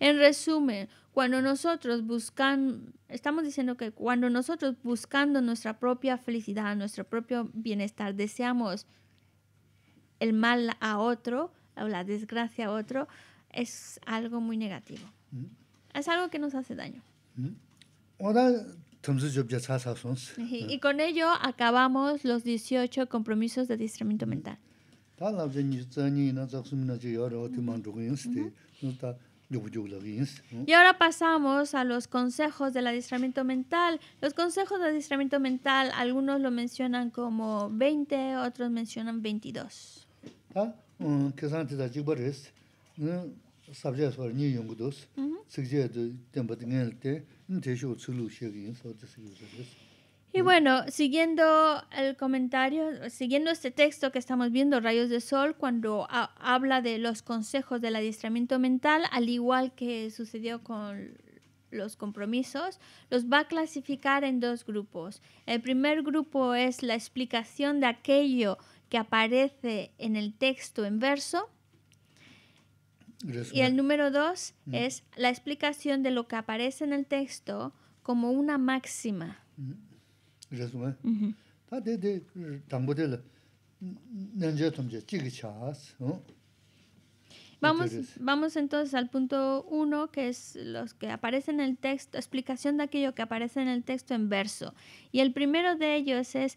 S1: En resumen, cuando nosotros buscan, estamos diciendo que cuando nosotros buscando nuestra propia felicidad, nuestro propio bienestar, deseamos el mal a otro o la desgracia a otro es algo muy negativo. Mm. Es algo que nos hace daño.
S2: Mm. Ah. y,
S1: con ello acabamos los 18 compromisos de adiestramiento mental. Y ahora pasamos a los consejos del adiestramiento mental. Los consejos de adiestramiento mental, algunos lo mencionan como 20, otros mencionan 22. Y bueno, siguiendo el comentario, siguiendo este texto que estamos viendo, Rayos de Sol, cuando habla de los consejos del adiestramiento mental, al igual que sucedió con los compromisos, los va a clasificar en dos grupos. El primer grupo es la explicación de aquello que aparece en el texto en verso. Y el número dos mm. es la explicación de lo que aparece en el texto como una máxima. Vamos, vamos entonces al punto uno, que es los que aparecen en el texto, explicación de aquello que aparece en el texto en verso. Y el primero de ellos es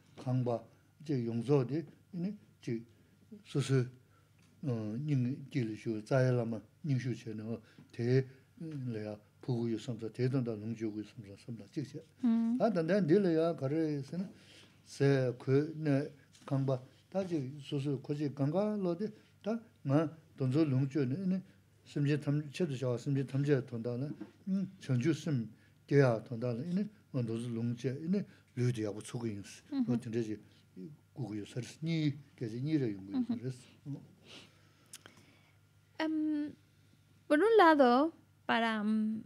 S2: kāngbā 이제 yōngzō dī 지 jī sūsū nīng jīli shū zāyā lāma nīng shū chē 대단다 농주고 tē 선다 yā pūgū yu sāmsā tē tōndā 강바 jū gu yu sāmsā sāmsā jīg chē ā tā ndā ndī lé yā kārē yī sē nā sē kū nē kāngbā tā kāngbā lō tā ngā chē shāwa chē ngā
S1: por un lado para mm,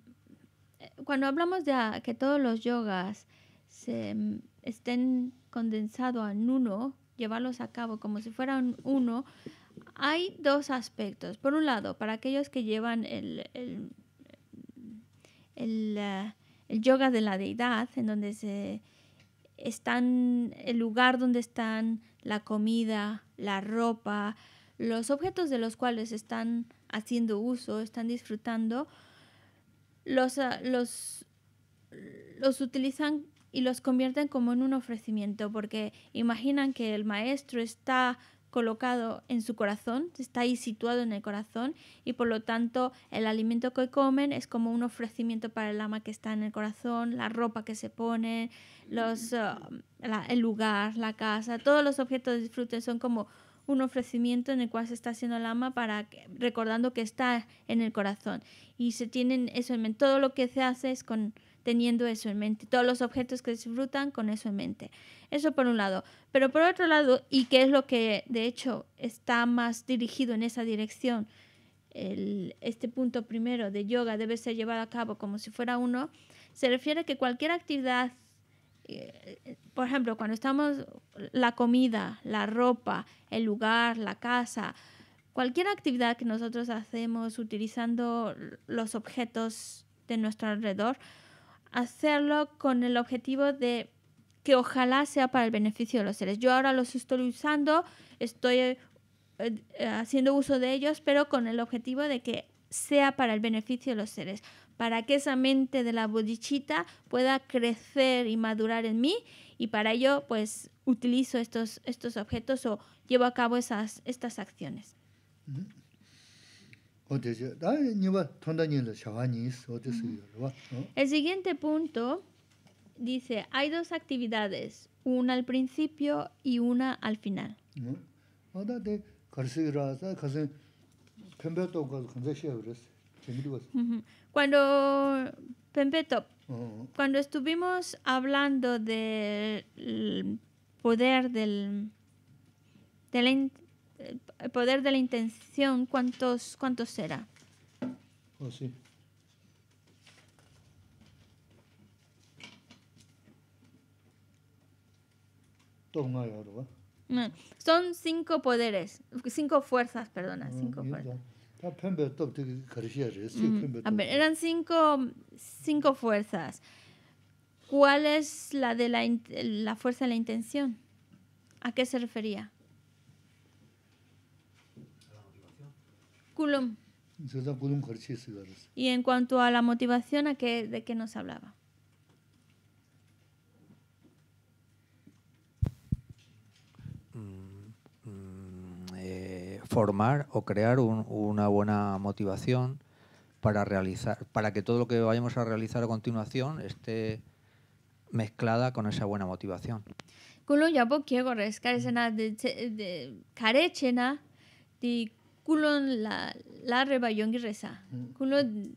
S1: eh, cuando hablamos de que todos los yogas se mm, estén condensados en uno llevarlos a cabo como si fueran uno hay dos aspectos por un lado para aquellos que llevan el el eh, yoga de la deidad en donde se están el lugar donde están, la comida, la ropa, los objetos de los cuales están haciendo uso, están disfrutando, los, ah, los utilizan y los convierten como en un ofrecimiento, porque imaginan que el maestro está colocado en su corazón, está ahí situado en el corazón y por lo tanto el alimento que comen es como un ofrecimiento para el ama que está en el corazón, la ropa que se pone, los, mm. um, el lugar, la casa, todos los objetos de disfrute son como un ofrecimiento en el cual se está haciendo el ama para recordando que está en el corazón y se tienen eso en Todo lo que se hace es con teniendo eso en mente, todos los objetos que disfrutan con eso en mente. Eso por un lado. Pero por otro lado, y que es lo que de hecho está más dirigido en esa dirección, este punto primero de yoga debe ser llevado a cabo como si fuera uno, se refiere a que cualquier actividad, eh, por ejemplo, cuando estamos, la comida, la ropa, el lugar, la casa, cualquier actividad que nosotros hacemos utilizando los objetos de nuestro alrededor, hacerlo con el objetivo de que ojalá sea para el beneficio de los seres. Yo ahora los estoy usando, estoy eh, eh, haciendo uso de ellos, pero con el objetivo de que sea para el beneficio de los seres, para que esa mente de la bodichita pueda crecer y madurar en mí y para ello pues utilizo estos, estos objetos o llevo a cabo esas, estas acciones.
S2: El
S1: siguiente punto dice, hay dos actividades, una al principio y una al final. Cuando, cuando estuvimos hablando del poder del, del el poder de la intención, ¿cuántos, cuántos será? Oh, son cinco poderes, cinco fuerzas, perdona, ah, cinco
S2: fuerzas. Ah, ¿eh? mm, a ver,
S1: eran cinco, fuerzas. ¿Cuál es la de la fuerza de la intención? ¿A qué se refería? Y en cuanto a la motivación, ¿a ¿de qué nos hablaba? Mm, mm, eh, formar o crear una buena motivación para realizar, para que todo lo que vayamos a realizar a continuación esté mezclada con esa buena motivación. ¿Cómo kiego de culon la la reba yongi reza culon mm.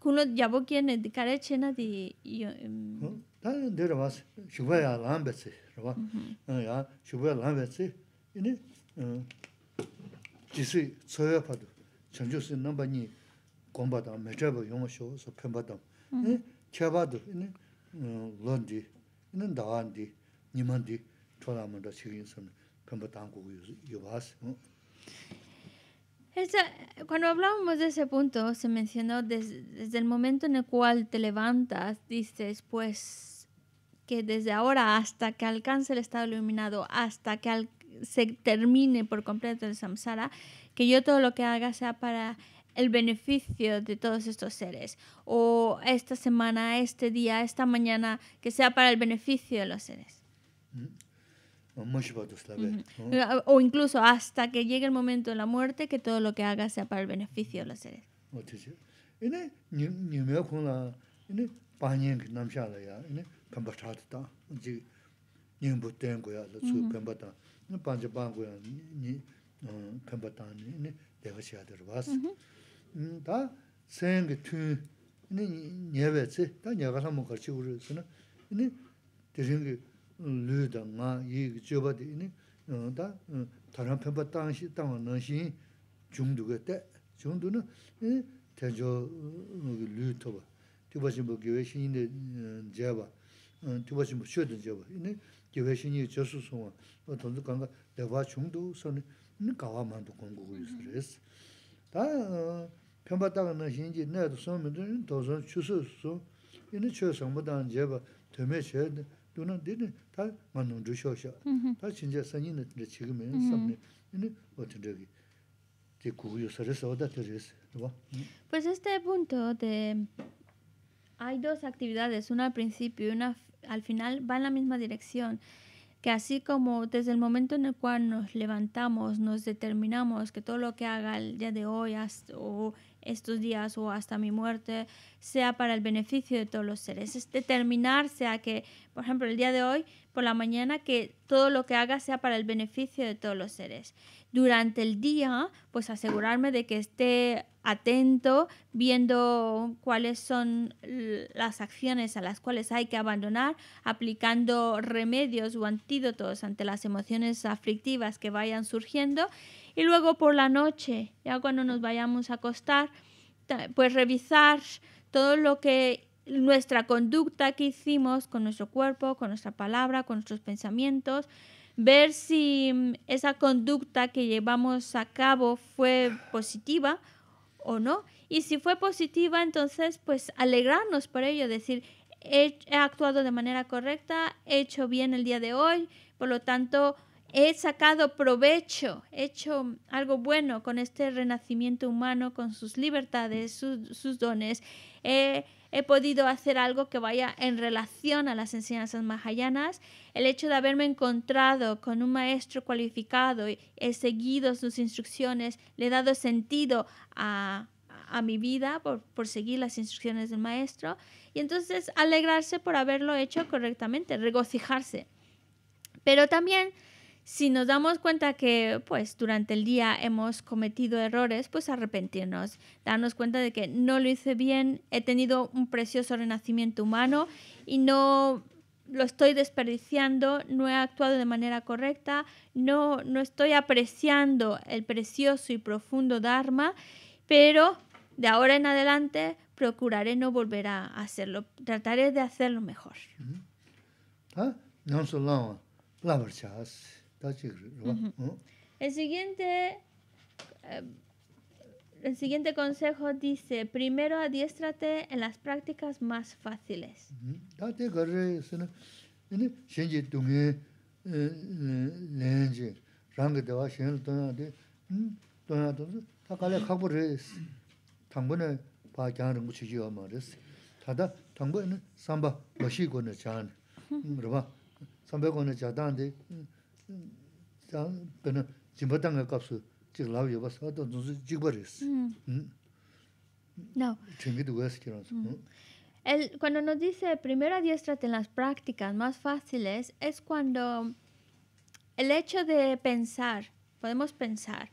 S1: culon yabo kien de kare chena di yo hmm?
S2: ta de rebas shuba mm-hmm. ah, ya la ambeci reba ya shuba la ambeci ini eh, ji sui soya pa de chong ju sui namba ni gong mm-hmm. eh, ba da me zhe bo yong shou da ni che ba de
S1: cuando hablábamos de ese punto, se mencionó desde el momento en el cual te levantas, dices, pues que desde ahora hasta que alcance el estado iluminado, hasta que se termine por completo el samsara, que yo todo lo que haga sea para el beneficio de todos estos seres, o esta semana, este día, esta mañana, que sea para el beneficio de los seres. Mm.
S2: Eh,
S1: o incluso hasta que llegue el momento de la muerte, que todo lo que haga sea para el beneficio de los seres.
S2: rui dangang yi zheba di yin da tarang penpa dangang dangang nang xin yin zhung du ga de, zhung du na yin ten zho rui toba tiba zhimbo gyue xin yin zheba, tiba zhimbo xio yin zheba, yin yin gyue xin yin yi 제바 su suwa, gu Pues
S1: este punto de hay dos actividades, una al principio y una al final, va en la misma dirección que así como desde el momento en el cual nos levantamos, nos determinamos que todo lo que haga el día de hoy hasta, o estos días o hasta mi muerte sea para el beneficio de todos los seres. Es determinarse a que, por ejemplo, el día de hoy, por la mañana, que todo lo que haga sea para el beneficio de todos los seres. Durante el día, pues asegurarme de que esté atento, viendo cuáles son las acciones a las cuales hay que abandonar, aplicando remedios o antídotos ante las emociones aflictivas que vayan surgiendo. Y luego por la noche, ya cuando nos vayamos a acostar, pues revisar todo lo que nuestra conducta que hicimos con nuestro cuerpo, con nuestra palabra, con nuestros pensamientos, ver si esa conducta que llevamos a cabo fue positiva o no. Y si fue positiva, entonces pues alegrarnos por ello, decir, he, actuado de manera correcta, he hecho bien el día de hoy, por lo tanto he sacado provecho, he hecho algo bueno con este renacimiento humano, con sus libertades, sus dones he podido hacer algo que vaya en relación a las enseñanzas mahayanas. El hecho de haberme encontrado con un maestro cualificado, he seguido sus instrucciones, le he dado sentido a, mi vida por, por, seguir las instrucciones del maestro. Y entonces alegrarse por haberlo hecho correctamente, regocijarse. Pero también si nos damos cuenta que pues durante el día hemos cometido errores, pues arrepentirnos, darnos cuenta de que no lo hice bien, he tenido un precioso renacimiento humano y no lo estoy desperdiciando, no he actuado de manera correcta, no, no estoy apreciando el precioso y profundo Dharma, pero de ahora en adelante procuraré no volver a hacerlo, trataré de hacerlo mejor. Mm-hmm. Ah,
S2: solo la ¿Mm?
S1: El siguiente, eh, el siguiente consejo dice, primero adiéstrate en las prácticas más fáciles cuando nos dice primero adiestrate en las prácticas más fáciles, es cuando el hecho de pensar, podemos pensar,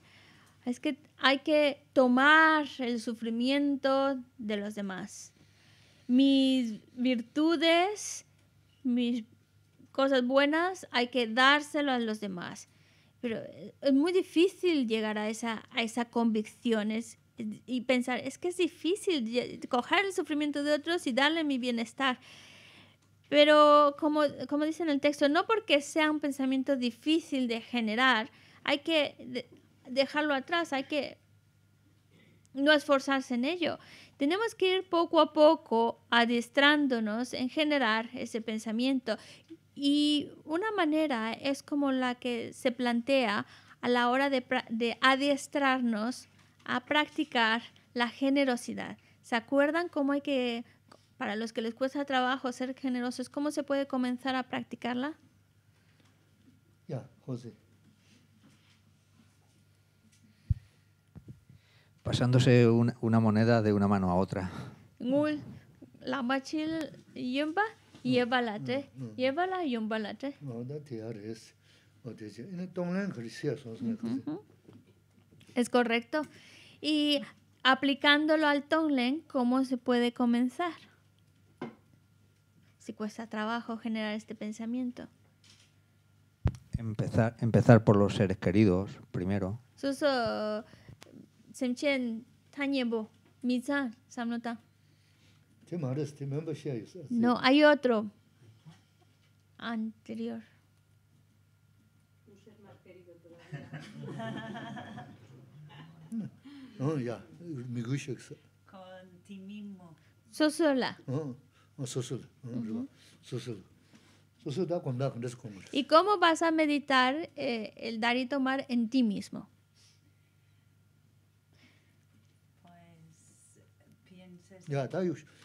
S1: es que hay que tomar el sufrimiento de los demás. Mis virtudes, mis cosas buenas, hay que dárselo a los demás. Pero eh, es muy difícil llegar a esa, a esa convicción y pensar, es que es difícil coger el sufrimiento de otros y darle mi bienestar. Pero como, como dice en el texto, no porque sea un pensamiento difícil de generar, hay que dejarlo atrás, hay que no esforzarse en ello. Tenemos que ir poco a poco adiestrándonos en generar ese pensamiento. Y una manera es como la que se plantea a la hora de, adiestrarnos a practicar la generosidad. ¿Se acuerdan cómo hay que, para los que les cuesta trabajo ser generosos, cómo se puede comenzar a practicarla?
S2: Ya, José.
S1: Pasándose una, moneda de una mano a otra. la y la y yeba te. En Es correcto. Y aplicándolo al tonglen, ¿cómo se puede comenzar? Si cuesta trabajo generar este pensamiento. Empezar, empezar por los seres queridos primero. Suso, semchen, tanyebo, mizan, samnotan. No, hay otro anterior. No, Con ti mismo. Sosola.
S2: Sosola. Sosola. Sosola, cuando andas con
S1: ¿Y cómo vas a meditar eh, el dar y tomar en ti mismo? Pues Ya, está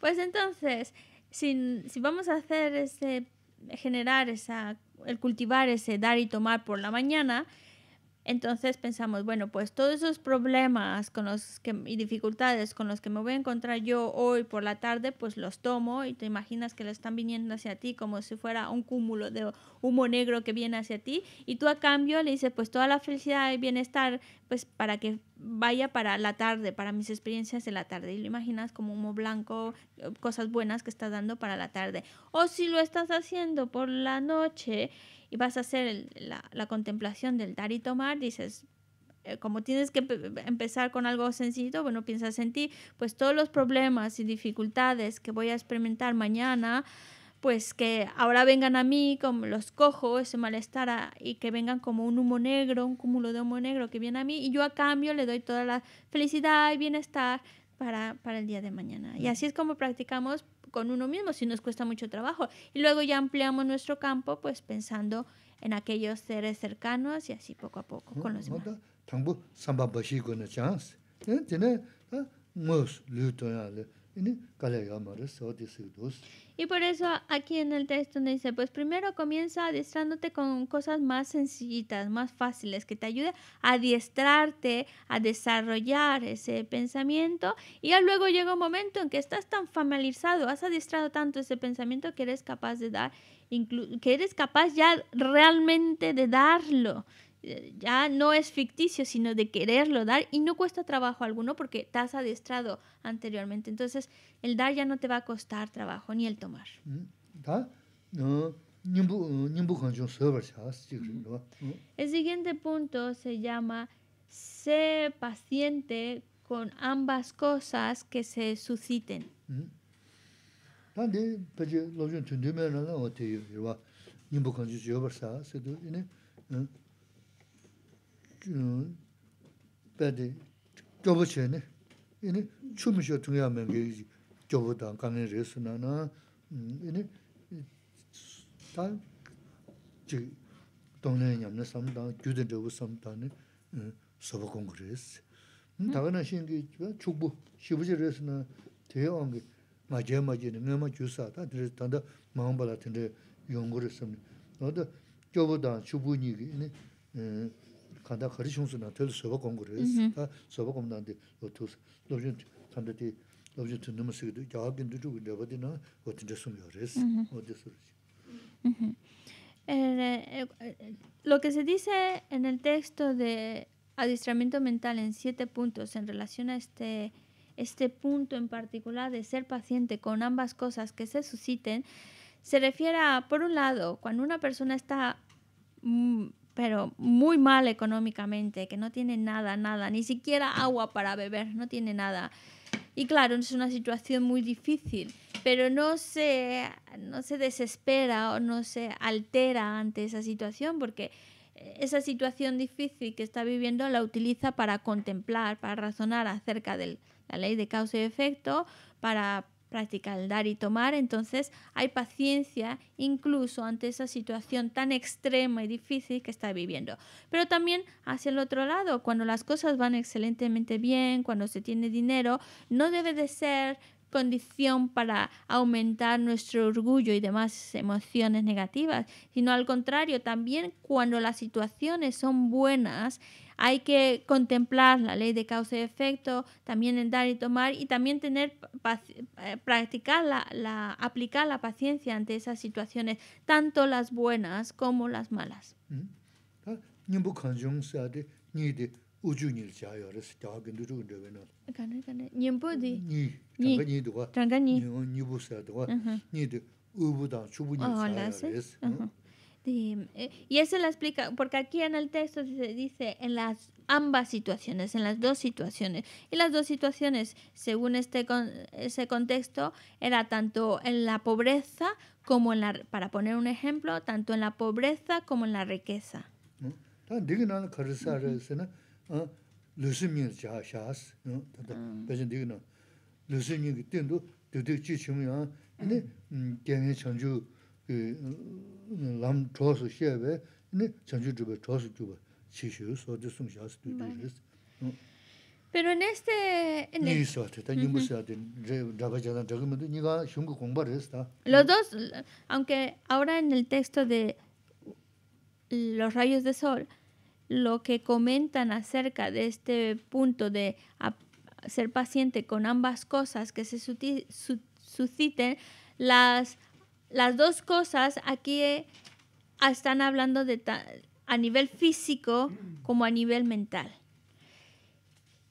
S1: Pues entonces, si, si vamos a hacer ese, generar esa, el cultivar ese dar y tomar por la mañana, entonces pensamos, bueno, pues todos esos problemas con los que, y dificultades con los que me voy a encontrar yo hoy por la tarde, pues los tomo y te imaginas que le están viniendo hacia ti como si fuera un cúmulo de humo negro que viene hacia ti y tú a cambio le dices, pues toda la felicidad y bienestar, pues para que vaya para la tarde, para mis experiencias de la tarde. Y lo imaginas como humo blanco, cosas buenas que estás dando para la tarde. O si lo estás haciendo por la noche y vas a hacer la, contemplación del dar y tomar, dices, eh, como tienes que empezar con algo sencillo, bueno, piensas en ti, pues todos los problemas y dificultades que voy a experimentar mañana, pues que ahora vengan a mí, como los cojo, ese malestar, y que vengan como un humo negro, un cúmulo de humo negro que viene a mí, y yo a cambio le doy toda la felicidad y bienestar para, para el día de mañana. Y así es como practicamos con uno mismo si nos cuesta mucho trabajo. Y luego ya ampliamos nuestro campo, pues pensando en aquellos seres cercanos y así poco a poco con los e y por eso aquí en el texto dice, pues primero comienza adiestrándote con cosas más sencillitas, más fáciles, que te ayude a adiestrarte, a desarrollar ese pensamiento. Y luego llega un momento en que estás tan familiarizado, has adiestrado tanto ese pensamiento que eres capaz de dar, que eres capaz ya realmente de darlo eh, ya no es ficticio, sino de quererlo dar y no cuesta trabajo alguno porque te has adiestrado anteriormente. Entonces, el dar ya no te va a costar trabajo ni el tomar.
S2: Mm,
S1: el siguiente punto se llama sé paciente con ambas cosas que se susciten.
S2: Mm. qiyun, badi, qobo chayni, ini, chumisho tunga ya mangi qi qobo daan ka ngay ray suna na, ini, taa, cik, dongana ya nyamna samdaan, gyudan ra u samdaan, sobo kong ray sisi. Naga na shingi, qa, chubu, shibuja ray suna, teya ongi, tanda, oda, ini,
S1: lo que se dice en el texto de adiestramiento mental en siete puntos en relación a este, este punto en particular de ser paciente con ambas cosas que se susciten, se refiere a, por un lado, cuando una persona está mm, pero muy mal económicamente, que no tiene nada, nada, ni siquiera agua para beber, no tiene nada. Y claro, es una situación muy difícil, pero no se, no se desespera o no se altera ante esa situación porque eh, esa situación difícil que está viviendo la utiliza para contemplar, para razonar acerca de la ley de causa y efecto, para practica el dar y tomar, entonces hay paciencia incluso ante esa situación tan extrema y difícil que está viviendo. Pero también hacia el otro lado, cuando las cosas van excelentemente bien, cuando se tiene dinero, no debe de ser condición para aumentar nuestro orgullo y demás emociones negativas, sino al contrario, también cuando las situaciones son buenas, hay que contemplar la ley de causa y efecto, también el dar y tomar y también tener eh, practicar la, la, aplicar la paciencia ante esas situaciones, tanto las buenas como las malas.
S2: Mm-hmm.
S1: Eh, y eso lo la explica, porque aquí en el texto se dice en las ambas situaciones, en las dos situaciones. Y las dos situaciones, según este ese contexto, era tanto en la pobreza como en la, para poner un ejemplo, tanto en la pobreza como en la riqueza.
S2: Ah, lam chosu xebe, ni chanchu chuba chosu chuba, chi shiu so de sung xia su du du res.
S1: Pero en este... En ni iso
S2: ate, ta nimu se ate, draba jadan draga mendo, niga xiungu gongba res ta.
S1: Los dos, aunque ahora en el texto de los rayos de sol, lo que comentan acerca de este punto de ser paciente con ambas cosas que se susciten, las las dos cosas aquí eh, están hablando de a nivel físico como a nivel mental.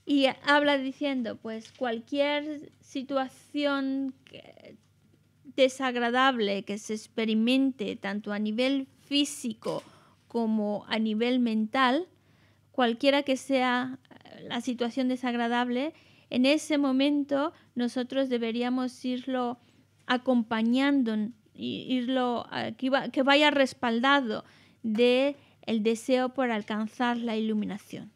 S1: Y habla diciendo, pues cualquier situación desagradable que se experimente tanto a nivel físico como a nivel mental, cualquiera que sea eh, la situación desagradable, en ese momento nosotros deberíamos irlo acompañando irlo, ah, que, que vaya respaldado de el deseo por alcanzar la iluminación.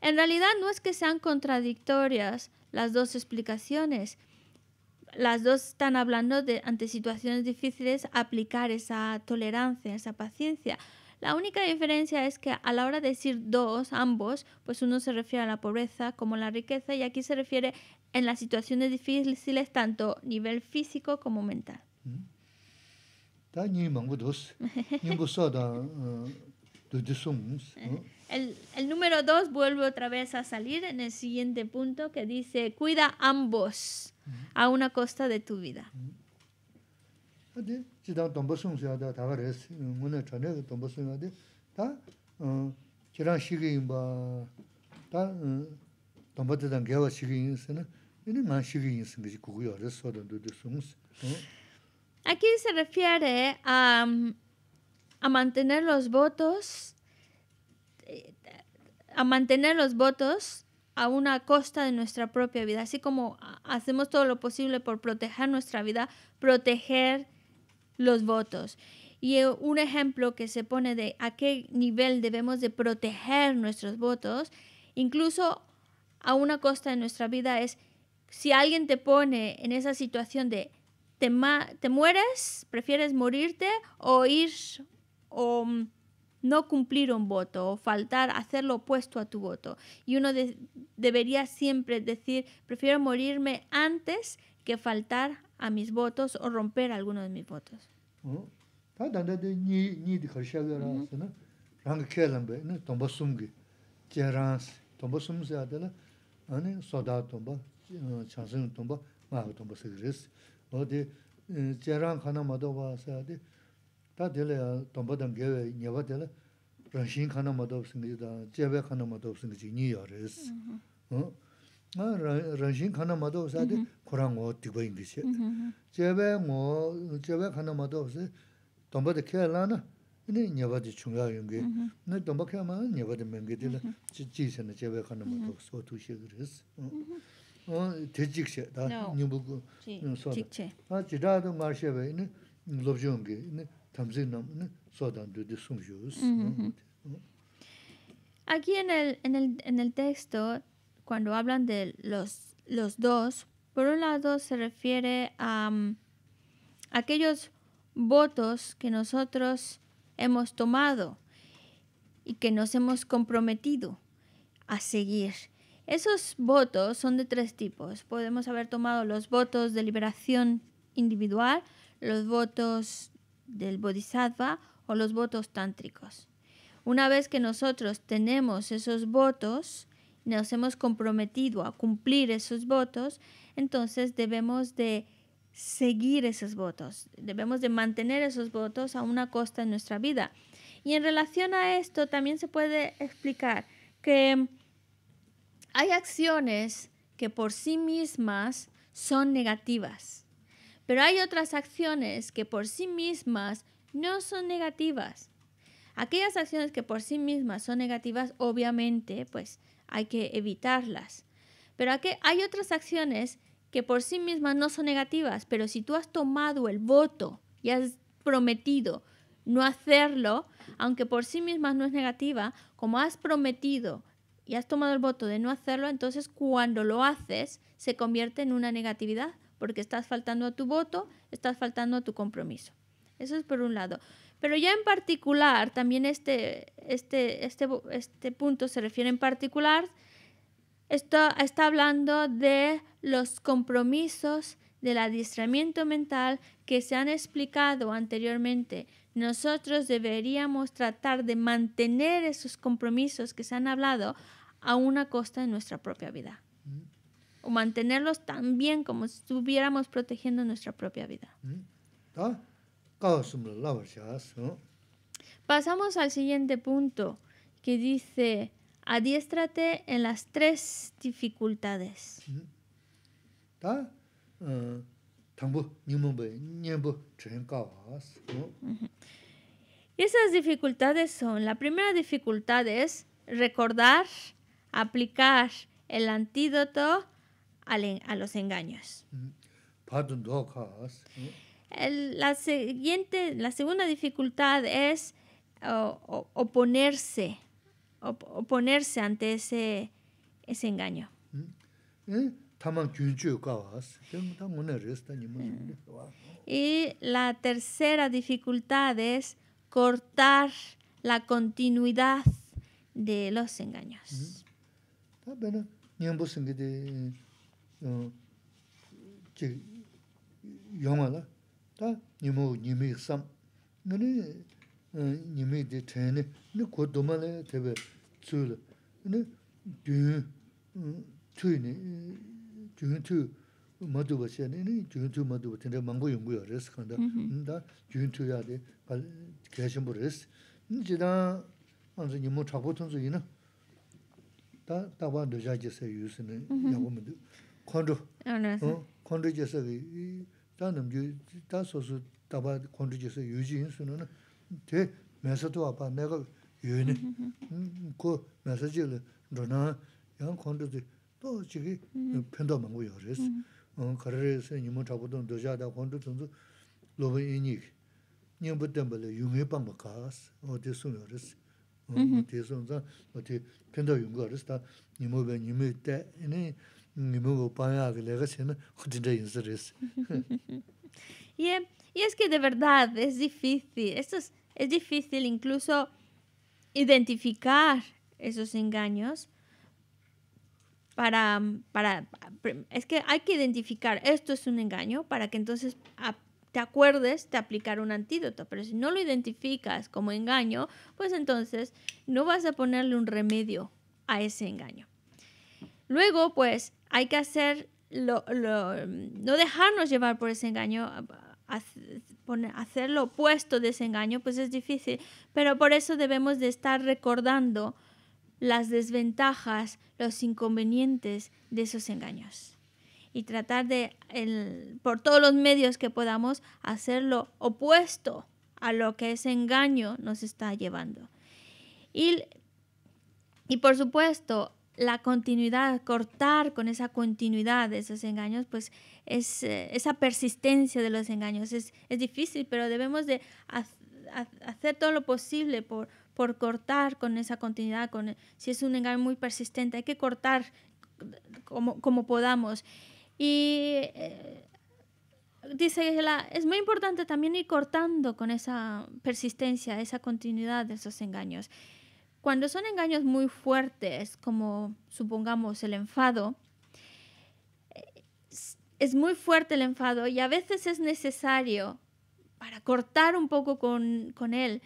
S1: en realidad no es que sean contradictorias las dos explicaciones. Las dos están hablando de, ante situaciones difíciles, aplicar esa tolerancia, esa paciencia. La única diferencia es que a la hora de decir dos, ambos, pues uno se refiere a la pobreza como la riqueza y aquí se refiere en las situaciones difíciles, tanto nivel físico como mental. Mm. el, el número dos vuelve otra vez a salir en el siguiente punto que dice, cuida ambos a una costa de tu vida. Mm. Aquí se refiere a, um, a mantener los votos, eh, a mantener los votos a una costa de nuestra propia vida, así como hacemos todo lo posible por proteger nuestra vida, proteger los votos. Y eh, un ejemplo que se pone de a qué nivel debemos de proteger nuestros votos, incluso a una costa de nuestra vida, es si alguien te pone en esa situación de te, te mueres, prefieres morirte o ir o no cumplir un voto o faltar, hacer lo opuesto a tu voto. Y uno debería siempre decir, prefiero morirme antes que faltar a mis votos o romper alguno de mis votos.
S2: chansang tumba, maa tumba sikiris. Odi, jarang khana madoba sayadi, ta dili ya tumba dan gewe nyeba dili, ranshin khana madoba singi da, jebe khana madoba singi ji nyiyo res. Ranshin khana madoba sayadi, kurang o 켈라나 이니 che. Jebe o, jebe khana madoba sayadi, tumba da kaya lana, ini Na mengi khana sotu
S1: Aquí en el, en, el, en el texto, cuando hablan de los, los dos, por un lado se refiere a mm, aquellos votos que nosotros hemos tomado y que nos hemos comprometido a seguir. Esos votos son de tres tipos. Podemos haber tomado los votos de liberación individual, los votos del bodhisattva o los votos tántricos. Una vez que nosotros tenemos esos votos, nos hemos comprometido a cumplir esos votos, entonces debemos de seguir esos votos, debemos de mantener esos votos a una costa en nuestra vida. Y en relación a esto también se puede explicar que hay acciones que por sí mismas son negativas, pero hay otras acciones que por sí mismas no son negativas. Aquellas acciones que por sí mismas son negativas, obviamente, pues hay que evitarlas. Pero hay otras acciones que por sí mismas no son negativas, pero si tú has tomado el voto y has prometido no hacerlo, aunque por sí mismas no es negativa, como has prometido y has tomado el voto de no hacerlo, entonces cuando lo haces se convierte en una negatividad porque estás faltando a tu voto, estás faltando a tu compromiso. Eso es por un lado. Pero ya en particular, también este, este, este, este punto se refiere en particular, esto está hablando de los compromisos del adiestramiento mental que se han explicado anteriormente. Nosotros deberíamos tratar de mantener esos compromisos que se han hablado a una costa de nuestra propia vida. Mm. O mantenerlos tan bien como si estuviéramos protegiendo nuestra propia vida. Mm. ¿Ah? Pasamos al siguiente punto que dice, adiéstrate en las tres dificultades. Mm. ¿Ah? Eh, esas dificultades son, la primera dificultad es recordar aplicar el antídoto a los engaños. la, siguiente, la segunda dificultad es oponerse, oponerse ante ese engaño. Y la tercera dificultad es cortar la continuidad de los engaños. 다베나 bēnā
S2: nyēmbu sēngi dē jī yōngā lā, tā nyēmbu nyēmī xāṁ. Ngā nē nyēmī dē tēnē, nē kō dōmā lē tē bē tsū lā, nē dūyōng tūy nē, dūyōng tū mā dūba xē yā rēs rēs. 다 tāpā tā jā jā 콘도 어 yā bhu mūdhū. Khondru. Ā, nā sū. Khondru jīsa 메서도 아빠 내가 mūdhū 그 sū 너나 tāpā 콘도지 또 yū 편도 sū nū 어 te mēsā tuvā 도자다 콘도 yū yū nī. Kū mēsā jīla dhū nā yā y es
S1: que de verdad es difícil esto es, es difícil incluso identificar esos engaños para, para, es que hay que identificar esto es un engaño para que entonces te acuerdes de aplicar un antídoto, pero si no lo identificas como engaño, pues entonces no vas a ponerle un remedio a ese engaño. Luego, pues hay que hacer, no dejarnos llevar por ese engaño, hacer lo opuesto de ese engaño, pues es difícil, pero por eso debemos de estar recordando las desventajas, los inconvenientes de esos engaños y tratar de, el, por todos los medios que podamos, hacerlo opuesto a lo que ese engaño nos está llevando. Y, y por supuesto, la continuidad, cortar con esa continuidad de esos engaños, pues es, eh, esa persistencia de los engaños es, es difícil, pero debemos de hacer hacer todo lo posible por, por cortar con esa continuidad, con, si es un engaño muy persistente, hay que cortar como, como podamos. Y eh, dice que es muy importante también ir cortando con esa persistencia, esa continuidad de esos engaños. Cuando son engaños muy fuertes, como supongamos el enfado, es muy fuerte el enfado y a veces es necesario, para cortar un poco con, con él,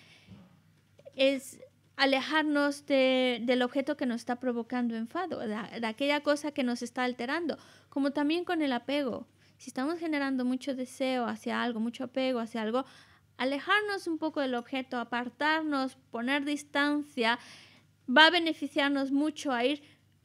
S1: es alejarnos del objeto que nos está provocando enfado, de, de, aquella cosa que nos está alterando, como también con el apego. Si estamos generando mucho deseo hacia algo, mucho apego hacia algo, alejarnos un poco del objeto, apartarnos, poner distancia, va a beneficiarnos mucho a ir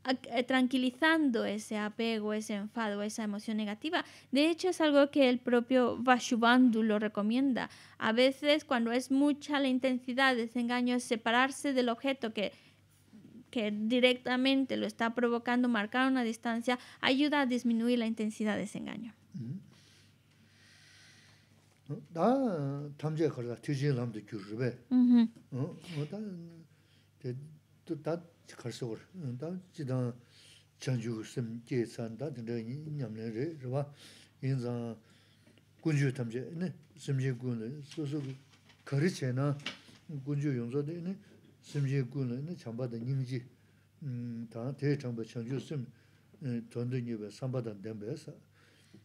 S1: eh, tranquilizando ese apego, ese enfado, esa emoción negativa. De hecho, es algo que el propio Vashubandhu lo recomienda. A veces, cuando es mucha la intensidad de ese engaño, separarse del objeto que directamente lo está provocando, marcar una distancia, ayuda a disminuir la intensidad de ese engaño.
S2: Mm-hmm. Oh, karsogor, da jidang chanchu sim kye tsan, da dinda nyamne re, rwa yin zang gunju tamche, ne, simche gunle, so so kari che na gunju yonzo de, ne, simche gunle, ne, chamba da nyingji, mm, ta te chamba chanchu sim, eh, tondo nyebe, samba dan denbe, sa,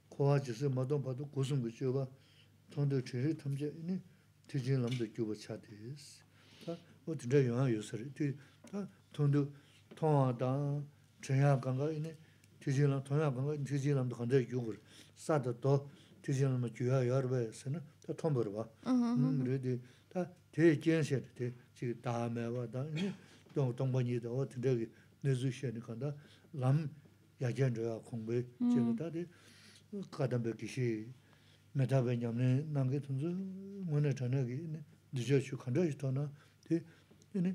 S2: kuwa tamche, tijin lamda kyuba chate, sa, o dinda tóngdú 통하다 á tán chéñá kángá yí ní tí chéñá kángá tí chéñá nám tí khan té yú kúr sá tátó tí chéñá nám tí yu ya yá rú bé sá ná tó tóng bú rú wa yú rú di tá té yé kiñá ya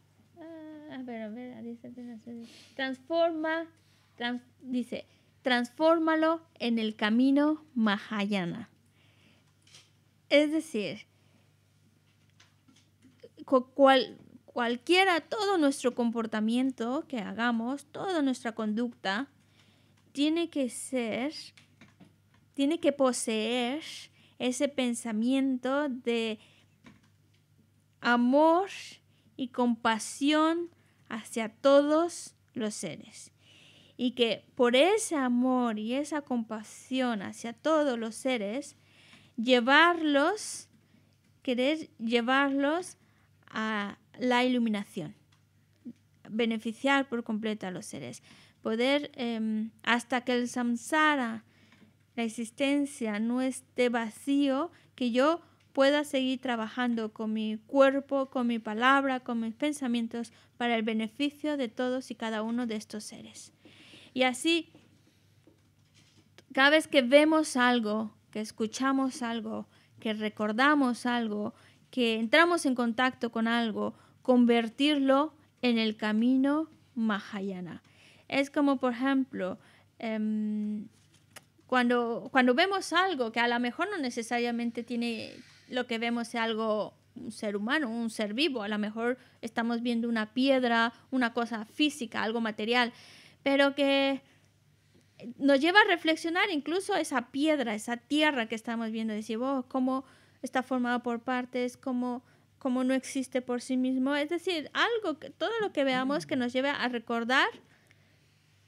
S1: Ah, ver, transforma, dice, transfórmalo en el camino Mahayana. Es decir, cual, cualquiera, todo nuestro comportamiento que hagamos, toda nuestra conducta, tiene que ser, tiene que poseer ese pensamiento de amor y compasión hacia todos los seres. Y que por ese amor y esa compasión hacia todos los seres, llevarlos, querer llevarlos a la iluminación, beneficiar por completo a los seres, poder em, hasta que el samsara, la existencia no esté vacío, que yo pueda seguir trabajando con mi cuerpo, con mi palabra, con mis pensamientos, para el beneficio de todos y cada uno de estos seres. Y así, cada vez que vemos algo, que escuchamos algo, que recordamos algo, que entramos en contacto con algo, convertirlo en el camino Mahayana. Es como, por ejemplo, em, cuando, cuando vemos algo que a lo mejor no necesariamente tiene, lo que vemos es algo, un ser humano, un ser vivo. A lo mejor estamos viendo una piedra, una cosa física, algo material, pero que nos lleva a reflexionar incluso esa piedra, esa tierra que estamos viendo, decir, oh, cómo está formada por partes, cómo, cómo no existe por sí mismo. Es decir, algo, todo lo que veamos que nos lleve a recordar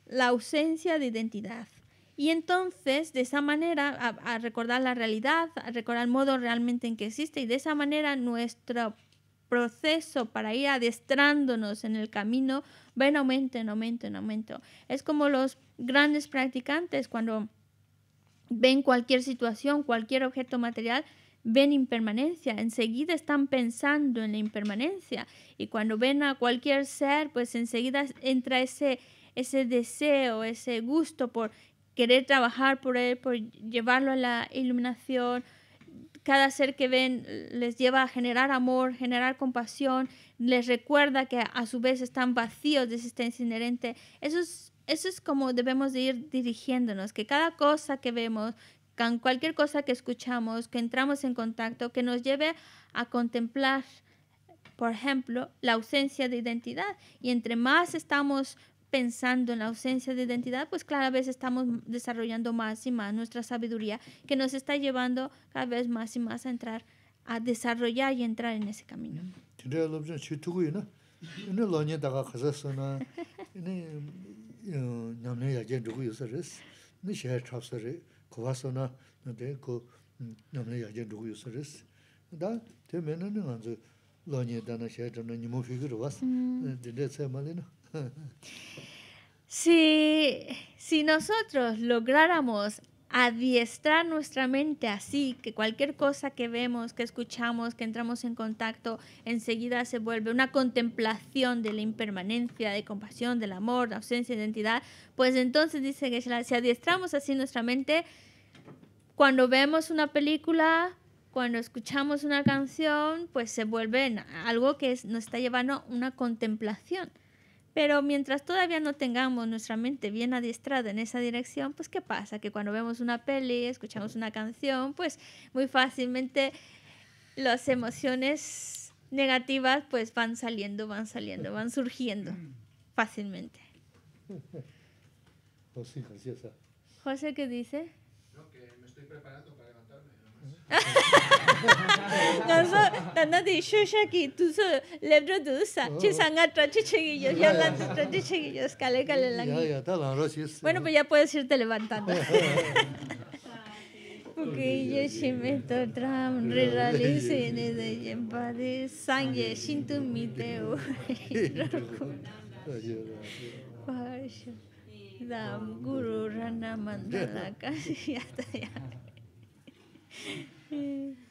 S1: la ausencia de identidad. Y entonces, de esa manera, a, recordar la realidad, a recordar el modo realmente en que existe, y de esa manera nuestro proceso para ir adestrándonos en el camino va en aumento, en aumento, en aumento. Es como los grandes practicantes cuando ven cualquier situación, cualquier objeto material, ven impermanencia, enseguida están pensando en la impermanencia y cuando ven a cualquier ser, pues enseguida entra ese, ese deseo, ese gusto por querer trabajar por él, por llevarlo a la iluminación. Cada ser que ven les lleva a generar amor, generar compasión, les recuerda que a su vez están vacíos de existencia inherente. Eso es, eso es como debemos de ir dirigiéndonos, que cada cosa que vemos, cualquier cosa que escuchamos, que entramos en contacto, que nos lleve a contemplar, por ejemplo, la ausencia de identidad. Y entre más estamos pensando en la ausencia de identidad, pues cada vez estamos desarrollando más y más nuestra sabiduría que nos está llevando cada vez más y más a entrar, a desarrollar y entrar en ese camino.
S2: Mm
S1: si, nosotros lográramos adiestrar nuestra mente así, que cualquier cosa que vemos, que escuchamos, que entramos en contacto, enseguida se vuelve una contemplación de la impermanencia, de compasión, del amor, de ausencia de identidad, pues entonces dice que si adiestramos así nuestra mente, cuando vemos una película, cuando escuchamos una canción, pues se vuelve algo que nos está llevando a una contemplación. Pero mientras todavía no tengamos nuestra mente bien adiestrada en esa dirección, pues ¿qué pasa? Que cuando vemos una peli, escuchamos una canción, pues muy fácilmente las emociones negativas pues van saliendo, van saliendo, van surgiendo fácilmente. Pues José, ¿qué dice? preparando ya eso, tanda de shashaki, tú eso, lebra dos, chi sanga tra chi chiguy, ya la de chi chiguy, os cale cale Bueno, pues ya puedes irte levantando. porque yo si me tro, rirali, sene de yempade sangre, sin tu sh. Oh, Zam guru ranamanda ka si ya ta ya. Yeah.